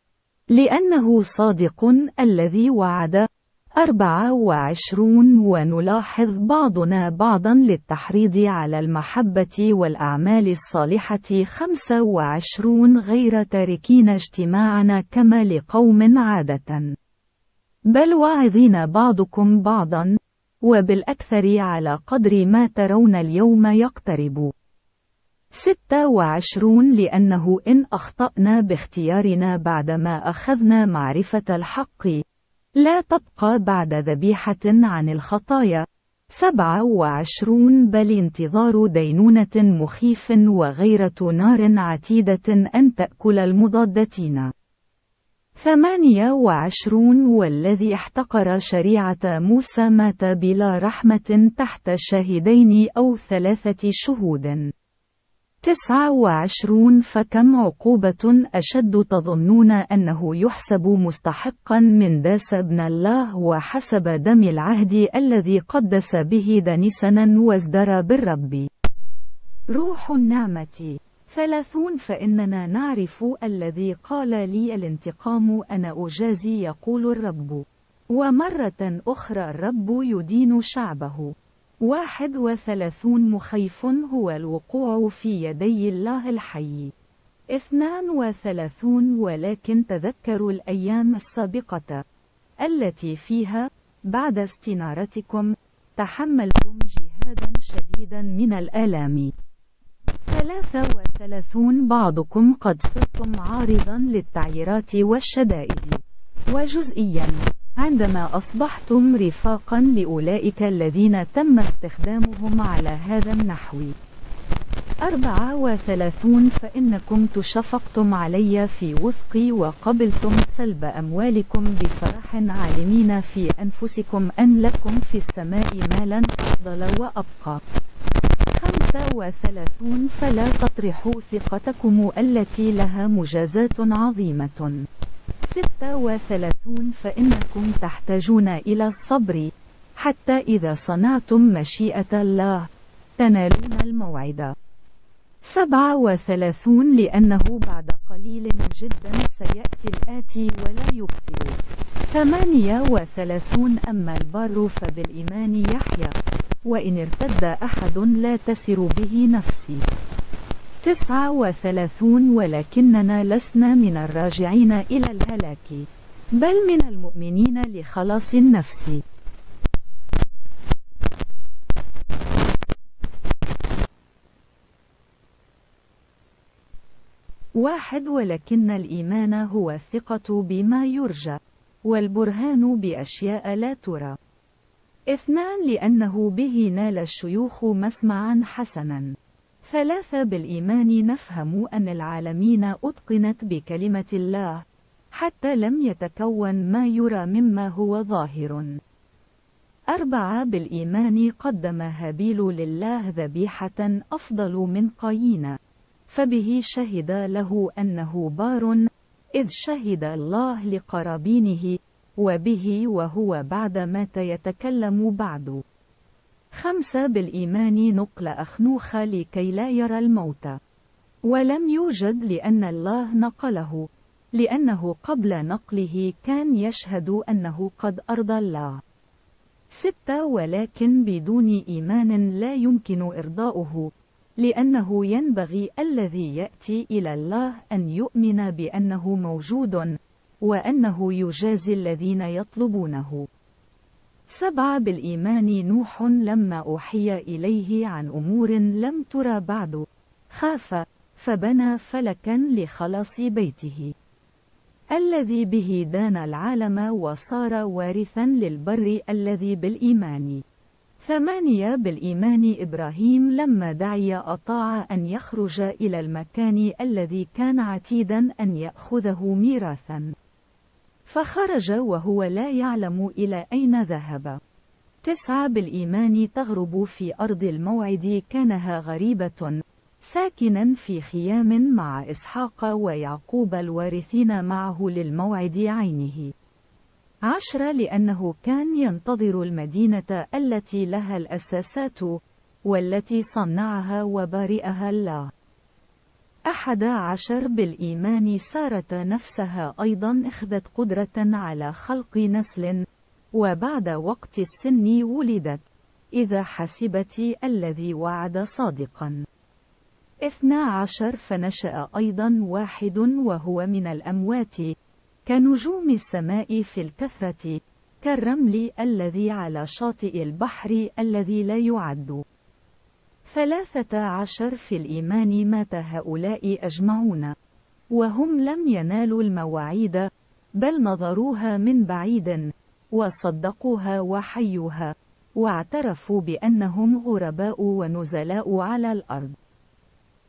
لأنه صادق الذي وعد أربعة وعشرون ونلاحظ بعضنا بعضا للتحريض على المحبة والأعمال الصالحة خمسة وعشرون غير تاركين اجتماعنا كما لقوم عادة بل واعظين بعضكم بعضا وبالأكثر على قدر ما ترون اليوم يقترب 26 لأنه إن أخطأنا باختيارنا بعدما أخذنا معرفة الحق لا تبقى بعد ذبيحة عن الخطايا 27 بل انتظار دينونة مخيف وغيرة نار عتيدة أن تأكل المضادتين 28 والذي احتقر شريعة موسى مات بلا رحمة تحت شاهدين أو ثلاثة شهود تسعة وعشرون فكم عقوبة أشد تظنون أنه يحسب مستحقا من داس ابن الله وحسب دم العهد الذي قدس به دنسنا وازدر بالرب روح النعمة ثلاثون فإننا نعرف الذي قال لي الانتقام أنا أجازي يقول الرب ومرة أخرى الرب يدين شعبه 31 مخيف هو الوقوع في يدي الله الحي 32 ولكن تذكروا الأيام السابقة التي فيها بعد استنارتكم تحملتم جهادا شديدا من الآلام 33 بعضكم قد صرتم عارضا للتعييرات والشدائد وجزئيا عندما أصبحتم رفاقا لأولئك الذين تم استخدامهم على هذا النحو أربعة وثلاثون فإنكم تشفقتم علي في وثقي وقبلتم سلب أموالكم بفرح عالمين في أنفسكم أن لكم في السماء مالا أفضل وأبقى خمسة وثلاثون فلا تطرحوا ثقتكم التي لها مجازات عظيمة 36 فإنكم تحتاجون إلى الصبر حتى إذا صنعتم مشيئة الله تنالون الموعد 37 لأنه بعد قليل جدا سيأتي الآتي ولا يبطئ 38 أما البر فبالإيمان يحيا وإن ارتد أحد لا تسر به نفسي تسعة وثلاثون ولكننا لسنا من الراجعين إلى الهلاك بل من المؤمنين لخلاص النفس واحد ولكن الإيمان هو الثقة بما يرجى والبرهان بأشياء لا ترى اثنان لأنه به نال الشيوخ مسمعا حسنا ثلاثة بالإيمان نفهم أن العالمين أتقنت بكلمة الله حتى لم يتكون ما يرى مما هو ظاهر أربعة بالإيمان قدم هابيل لله ذبيحة أفضل من قايين فبه شهد له أنه بار إذ شهد الله لقرابينه وبه وهو بعد مات يتكلم بعد خمسة بالإيمان نقل أخنوخ لكي لا يرى الموت ولم يوجد لأن الله نقله لأنه قبل نقله كان يشهد أنه قد أرضى الله ستة ولكن بدون إيمان لا يمكن إرضاؤه لأنه ينبغي الذي يأتي إلى الله أن يؤمن بأنه موجود وأنه يجازي الذين يطلبونه سبعة بالإيمان نوح لما أوحي إليه عن أمور لم ترى بعد خاف فبنى فلكا لخلاص بيته الذي به دان العالم وصار وارثا للبر الذي بالإيمان ثمانية بالإيمان إبراهيم لما دعي أطاع أن يخرج إلى المكان الذي كان عتيدا أن يأخذه ميراثا فخرج وهو لا يعلم إلى أين ذهب تسعة بالإيمان تغرب في أرض الموعد كانها غريبة ساكنا في خيام مع إسحاق ويعقوب الوارثين معه للموعد عينه عشرة لأنه كان ينتظر المدينة التي لها الأساسات والتي صنعها وبارئها الله أحد عشر بالإيمان سارت نفسها أيضا إخذت قدرة على خلق نسل وبعد وقت السن ولدت إذا حسبت الذي وعد صادقا اثنا عشر فنشأ أيضا واحد وهو من الأموات كنجوم السماء في الكثرة كالرمل الذي على شاطئ البحر الذي لا يعد ثلاثة عشر في الإيمان مات هؤلاء أجمعون وهم لم ينالوا المواعيد بل نظروها من بعيد وصدقوها وحيوها واعترفوا بأنهم غرباء ونزلاء على الأرض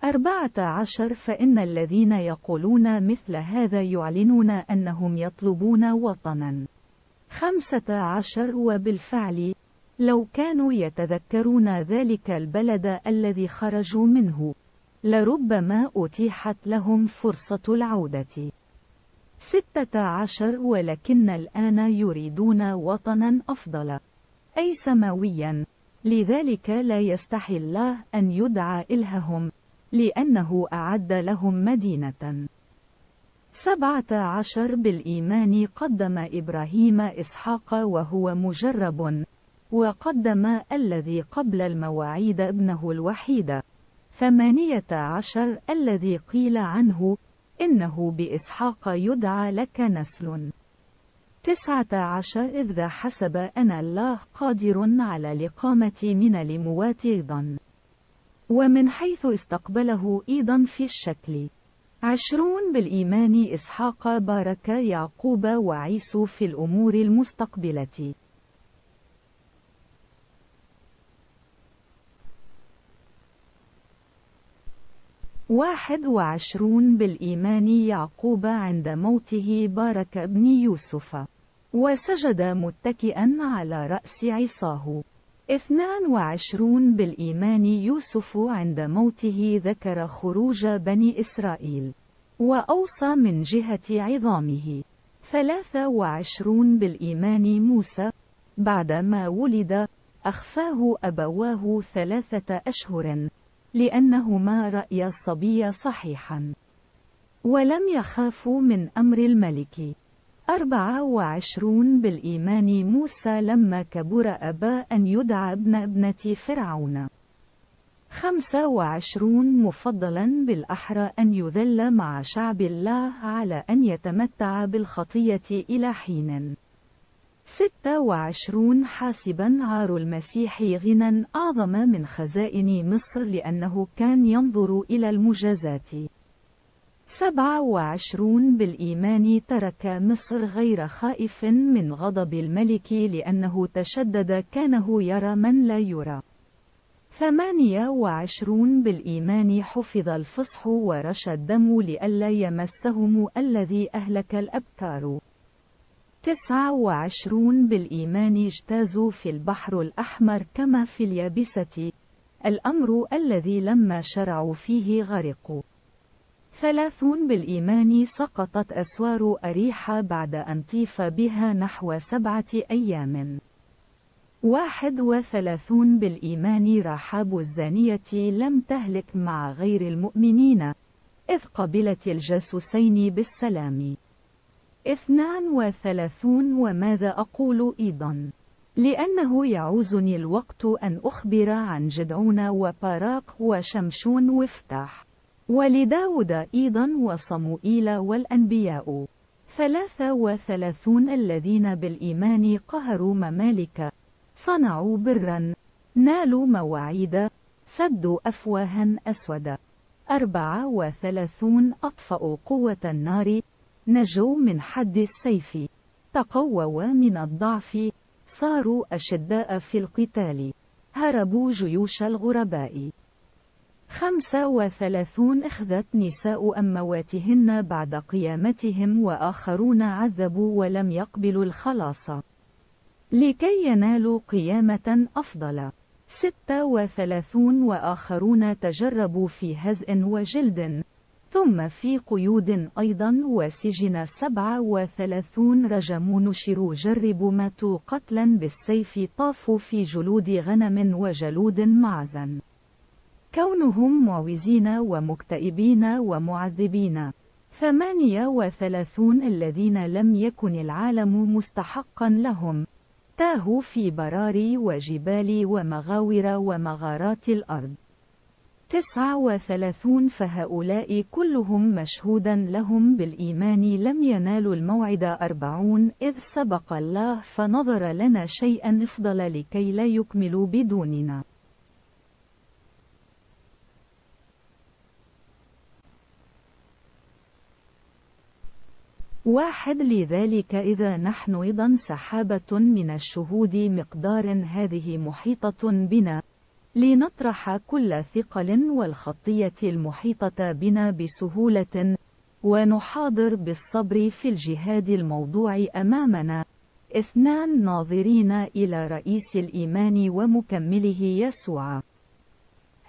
أربعة عشر فإن الذين يقولون مثل هذا يعلنون أنهم يطلبون وطنا خمسة عشر وبالفعل لو كانوا يتذكرون ذلك البلد الذي خرجوا منه لربما أتيحت لهم فرصة العودة ستة عشر ولكن الآن يريدون وطنا أفضل أي سماويا لذلك لا يستحي الله أن يدعى إلههم لأنه أعد لهم مدينة سبعة عشر بالإيمان قدم إبراهيم إسحاق وهو مجرب وقدم الذي قبل المواعيد ابنه الوحيد ثمانية عشر الذي قيل عنه إنه بإسحاق يدعى لك نسل تسعة عشر إذ ذا حسب أن الله قادر على الإقامة من الأموات أيضا ومن حيث استقبله أيضا في الشكل عشرون بالإيمان إسحاق بارك يعقوب وعيسو في الأمور المستقبلة واحد وعشرون بالإيمان يعقوب عند موته بارك ابن يوسف وسجد متكئا على رأس عصاه اثنان وعشرون بالإيمان يوسف عند موته ذكر خروج بني إسرائيل وأوصى من جهة عظامه ثلاثة وعشرون بالإيمان موسى بعدما ولد أخفاه أبواه ثلاثة أشهر لأنهما رأيا الصبي صحيحا ولم يخافوا من أمر الملك أربعة وعشرون بالإيمان موسى لما كبر أبى أن يدعى ابن ابنة فرعون خمسة وعشرون مفضلا بالأحرى أن يذل مع شعب الله على أن يتمتع بالخطية إلى حين 26 حاسبا عار المسيح غنى أعظم من خزائن مصر لأنه كان ينظر إلى المجازات 27 بالإيمان ترك مصر غير خائف من غضب الملك لأنه تشدد كانه يرى من لا يرى 28 بالإيمان حفظ الفصح ورش الدم لئلا يمسهم الذي أهلك الأبكار تسعة وعشرون بالإيمان اجتازوا في البحر الأحمر كما في اليابسة الأمر الذي لما شرعوا فيه غرقوا ثلاثون بالإيمان سقطت أسوار أريحة بعد أن طيف بها نحو سبعة أيام واحد وثلاثون بالإيمان رحاب الزانية لم تهلك مع غير المؤمنين إذ قبلت الجاسوسين بالسلام اثنان وثلاثون وماذا أقول أيضا؟ لأنه يعوزني الوقت أن أخبر عن جدعون وباراق وشمشون وفتح ولداود أيضا وصموئيل والأنبياء ثلاثة وثلاثون الذين بالإيمان قهروا ممالك صنعوا برا نالوا مواعيد سدوا أفواها أسود أربعة وثلاثون أطفأوا قوة النار نجوا من حد السيف تقووا من الضعف صاروا أشداء في القتال هربوا جيوش الغرباء 35 أخذت نساء أمواتهن بعد قيامتهم وآخرون عذبوا ولم يقبلوا الخلاص لكي ينالوا قيامة أفضل 36 وآخرون تجربوا في هزء وجلد ثم في قيود أيضا وسجن 37 رجم نشروا جربوا ماتوا قتلا بالسيف طافوا في جلود غنم وجلود معزا كونهم معوزين ومكتئبين ومعذبين 38 الذين لم يكن العالم مستحقا لهم تاهوا في براري وجبال ومغاور ومغارات الأرض تسعة وثلاثون فهؤلاء كلهم مشهودا لهم بالإيمان لم ينالوا الموعد أربعون إذ سبق الله فنظر لنا شيئا أفضل لكي لا يكملوا بدوننا واحد لذلك إذا نحن أيضا سحابة من الشهود مقدار هذه محيطة بنا لنطرح كل ثقل والخطية المحيطة بنا بسهولة ونحاضر بالصبر في الجهاد الموضوع أمامنا اثنان ناظرين إلى رئيس الإيمان ومكمله يسوع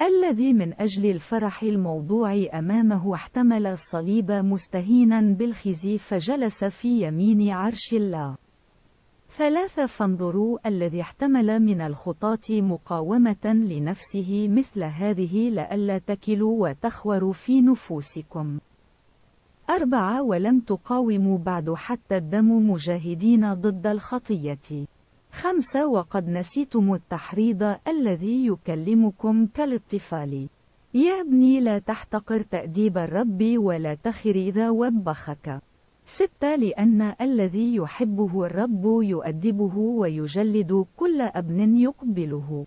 الذي من أجل الفرح الموضوع أمامه احتمل الصليب مستهينا بالخزي فجلس في يمين عرش الله ثلاثة فانظروا الذي احتمل من الخطاة مقاومة لنفسه مثل هذه لئلا تكلوا وتخوروا في نفوسكم أربعة ولم تقاوموا بعد حتى الدم مجاهدين ضد الخطية خمسة وقد نسيتم التحريض الذي يكلمكم كالاطفال. يا ابني لا تحتقر تأديب الرب ولا تخر إذا وبخك ستة لأن الذي يحبه الرب يؤدبه ويجلد كل ابن يقبله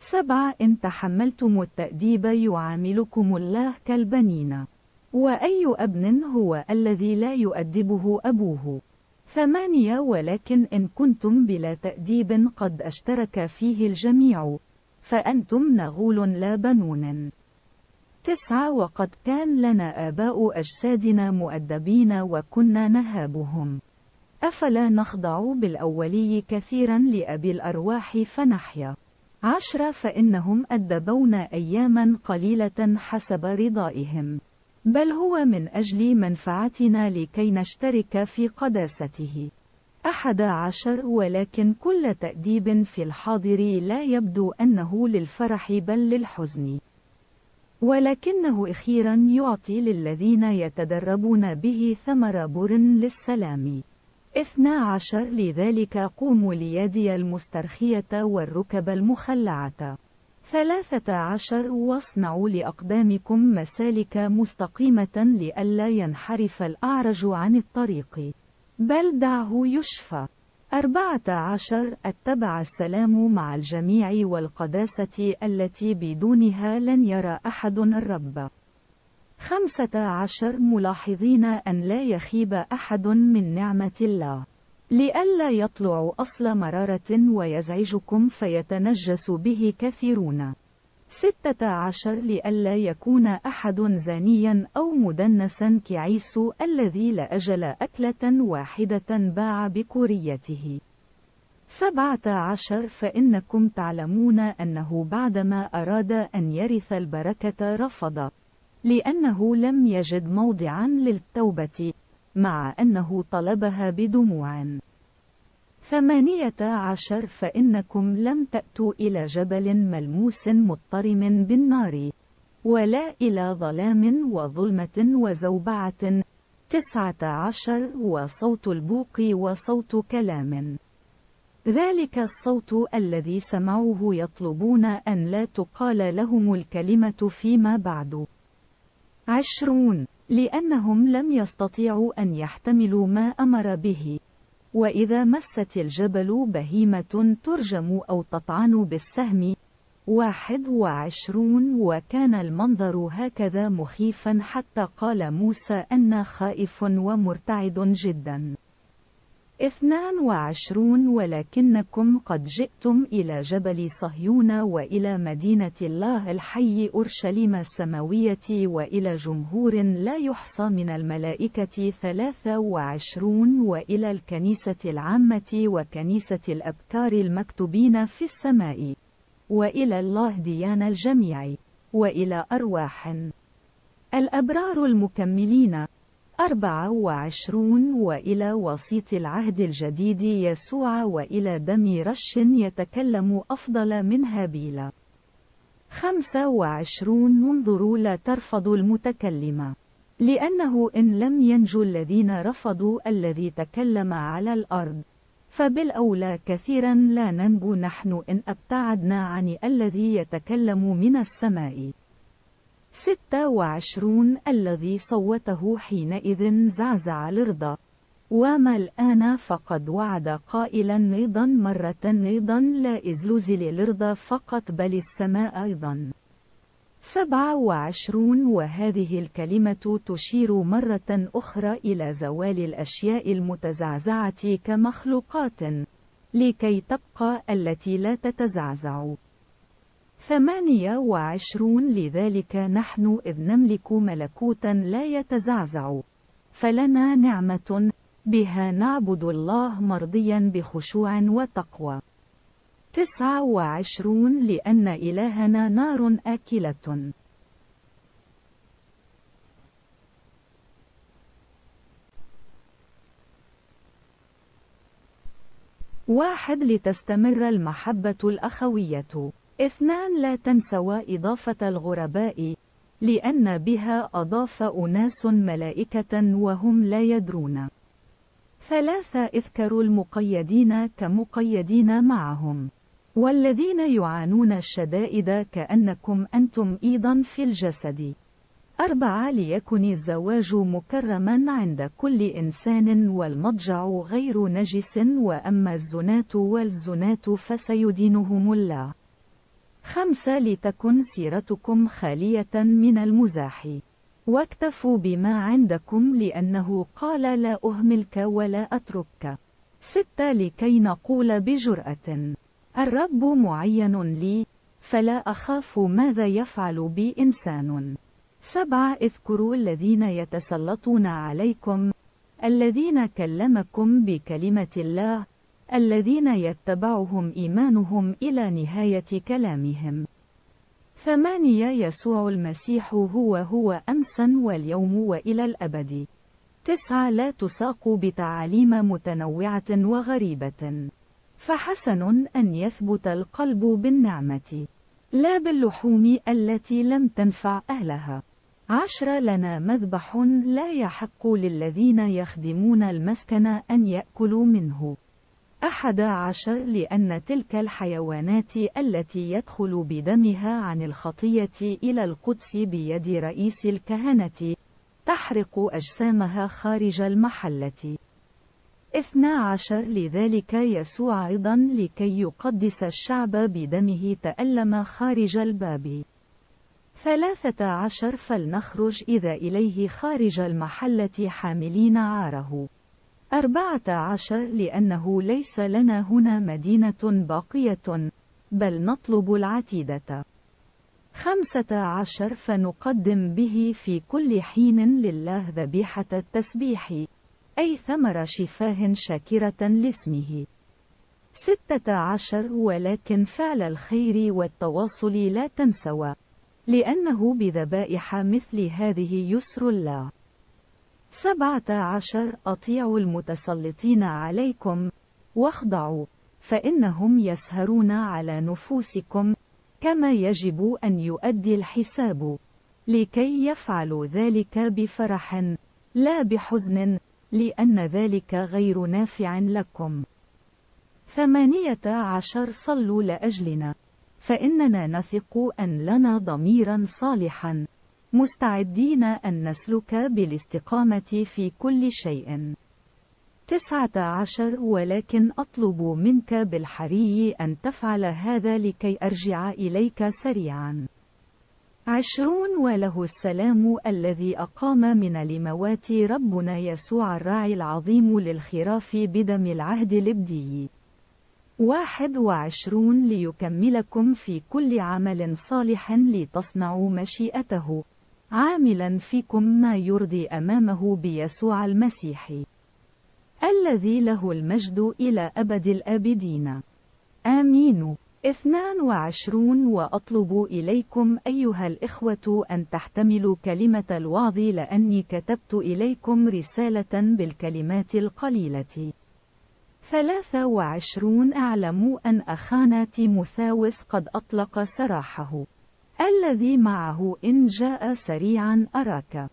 سبعة إن تحملتم التأديب يعاملكم الله كالبنين وأي ابن هو الذي لا يؤدبه أبوه ثمانية ولكن إن كنتم بلا تأديب قد أشترك فيه الجميع فأنتم نغول لا بنون تسعة وقد كان لنا آباء أجسادنا مؤدبين وكنا نهابهم أفلا نخضع بالأولي كثيرا لأبي الأرواح فنحيا عشرة فإنهم أدبونا أياما قليلة حسب رضائهم بل هو من أجل منفعتنا لكي نشترك في قداسته أحد عشر ولكن كل تأديب في الحاضر لا يبدو أنه للفرح بل للحزن ولكنه أخيرا يعطي للذين يتدربون به ثمر بر للسلام 12 لذلك قوموا ليدي المسترخية والركب المخلعة 13 واصنعوا لأقدامكم مسالك مستقيمة لئلا ينحرف الأعرج عن الطريق بل دعه يشفى أربعة عشر اتبع السلام مع الجميع والقداسة التي بدونها لن يرى أحد الرب خمسة عشر ملاحظين أن لا يخيب أحد من نعمة الله لئلا يطلع أصل مرارة ويزعجكم فيتنجس به كثيرون ستة عشر لئلا يكون أحد زانيا أو مدنسا كعيسو الذي لأجل أكلة واحدة باع بكوريته سبعة عشر فإنكم تعلمون أنه بعدما أراد أن يرث البركة رفض لأنه لم يجد موضعا للتوبة مع أنه طلبها بدموع ثمانية عشر فإنكم لم تأتوا إلى جبل ملموس مضطرم بالنار ولا إلى ظلام وظلمة وزوبعة تسعة عشر وصوت البوق وصوت كلام ذلك الصوت الذي سمعوه يطلبون أن لا تقال لهم الكلمة فيما بعد عشرون لأنهم لم يستطيعوا أن يحتملوا ما أمر به وإذا مست الجبل بهيمة ترجم أو تطعن بالسهم واحد وعشرون وكان المنظر هكذا مخيفا حتى قال موسى أنا خائف ومرتعد جدا 22 ولكنكم قد جئتم إلى جبل صهيون وإلى مدينة الله الحي أورشليم السماوية وإلى جمهور لا يحصى من الملائكة 23 وإلى الكنيسة العامة وكنيسة الأبكار المكتوبين في السماء وإلى الله ديان الجميع وإلى أرواح الأبرار المكملين أربعة وعشرون وإلى وسيط العهد الجديد يسوع وإلى دم رش يتكلم أفضل من هابيل خمسة وعشرون انظروا لا ترفضوا المتكلم لأنه إن لم ينجو الذين رفضوا الذي تكلم على الأرض فبالأولى كثيرا لا ننجو نحن إن ابتعدنا عن الذي يتكلم من السماء ستة وعشرون الذي صوته حينئذ زعزع الرضا وما الآن فقد وعد قائلا أيضا مرة أيضا لا إزلزل الرضا فقط بل السماء أيضا سبعة وعشرون وهذه الكلمة تشير مرة أخرى إلى زوال الأشياء المتزعزعة كمخلوقات لكي تبقى التي لا تتزعزع 28 لذلك نحن إذ نملك ملكوتا لا يتزعزع فلنا نعمة بها نعبد الله مرضيا بخشوع وتقوى 29 لأن إلهنا نار آكلة واحد لتستمر المحبة الأخوية اثنان لا تنسوا إضافة الغرباء لأن بها أضاف أناس ملائكة وهم لا يدرون ثلاثة اذكروا المقيدين كمقيدين معهم والذين يعانون الشدائد كأنكم أنتم أيضا في الجسد أربعة ليكن الزواج مكرما عند كل إنسان والمضجع غير نجس وأما الزنات والزنات فسيدينهم الله خمسة لتكن سيرتكم خالية من المزاح واكتفوا بما عندكم لأنه قال لا أهملك ولا أتركك ستة لكي نقول بجرأة الرب معين لي فلا أخاف ماذا يفعل بي إنسان سبعة اذكروا الذين يتسلطون عليكم الذين كلمكم بكلمة الله الذين يتبعهم إيمانهم إلى نهاية كلامهم ثمانية يسوع المسيح هو هو أمسا واليوم وإلى الأبد تسعة لا تساق بتعاليم متنوعة وغريبة فحسن أن يثبت القلب بالنعمة لا باللحوم التي لم تنفع أهلها عشر لنا مذبح لا يحق للذين يخدمون المسكن أن يأكلوا منه أحد عشر لأن تلك الحيوانات التي يدخل بدمها عن الخطية إلى القدس بيد رئيس الكهنة تحرق أجسامها خارج المحلة اثنا عشر لذلك يسوع أيضا لكي يقدس الشعب بدمه تألم خارج الباب ثلاثة عشر فلنخرج إذا إليه خارج المحلة حاملين عاره أربعة عشر لأنه ليس لنا هنا مدينة باقية بل نطلب العتيدة خمسة عشر فنقدم به في كل حين لله ذبيحة التسبيح أي ثمر شفاه شاكرة لاسمه ستة عشر ولكن فعل الخير والتواصل لا تنسوا لأنه بذبائح مثل هذه يسر الله سبعة عشر أطيعوا المتسلطين عليكم واخضعوا فإنهم يسهرون على نفوسكم كما يجب أن يؤدي الحساب لكي يفعلوا ذلك بفرح لا بحزن لأن ذلك غير نافع لكم ثمانية عشر صلوا لأجلنا فإننا نثق أن لنا ضميرا صالحا مستعدين أن نسلك بالاستقامة في كل شيء تسعة عشر ولكن أطلب منك بالحري أن تفعل هذا لكي أرجع إليك سريعا عشرون وله السلام الذي أقام من الإموات ربنا يسوع الراعي العظيم للخراف بدم العهد الابدي واحد وعشرون ليكملكم في كل عمل صالح لتصنعوا مشيئته عاملا فيكم ما يرضي أمامه بيسوع المسيح الذي له المجد إلى أبد الآبدين آمين 22 وأطلب إليكم أيها الإخوة أن تحتملوا كلمة الوعظ لأني كتبت إليكم رسالة بالكلمات القليلة 23 أعلموا أن أخانا تيموثاوس قد أطلق سراحه الذي معه إن جاء سريعا أراك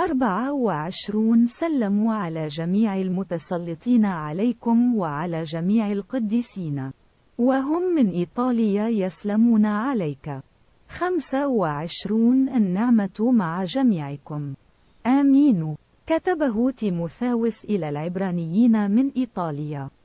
24 سلموا على جميع المتسلطين عليكم وعلى جميع القديسين وهم من إيطاليا يسلمون عليك 25 النعمة مع جميعكم آمين كتبه تيموثاوس إلى العبرانيين من إيطاليا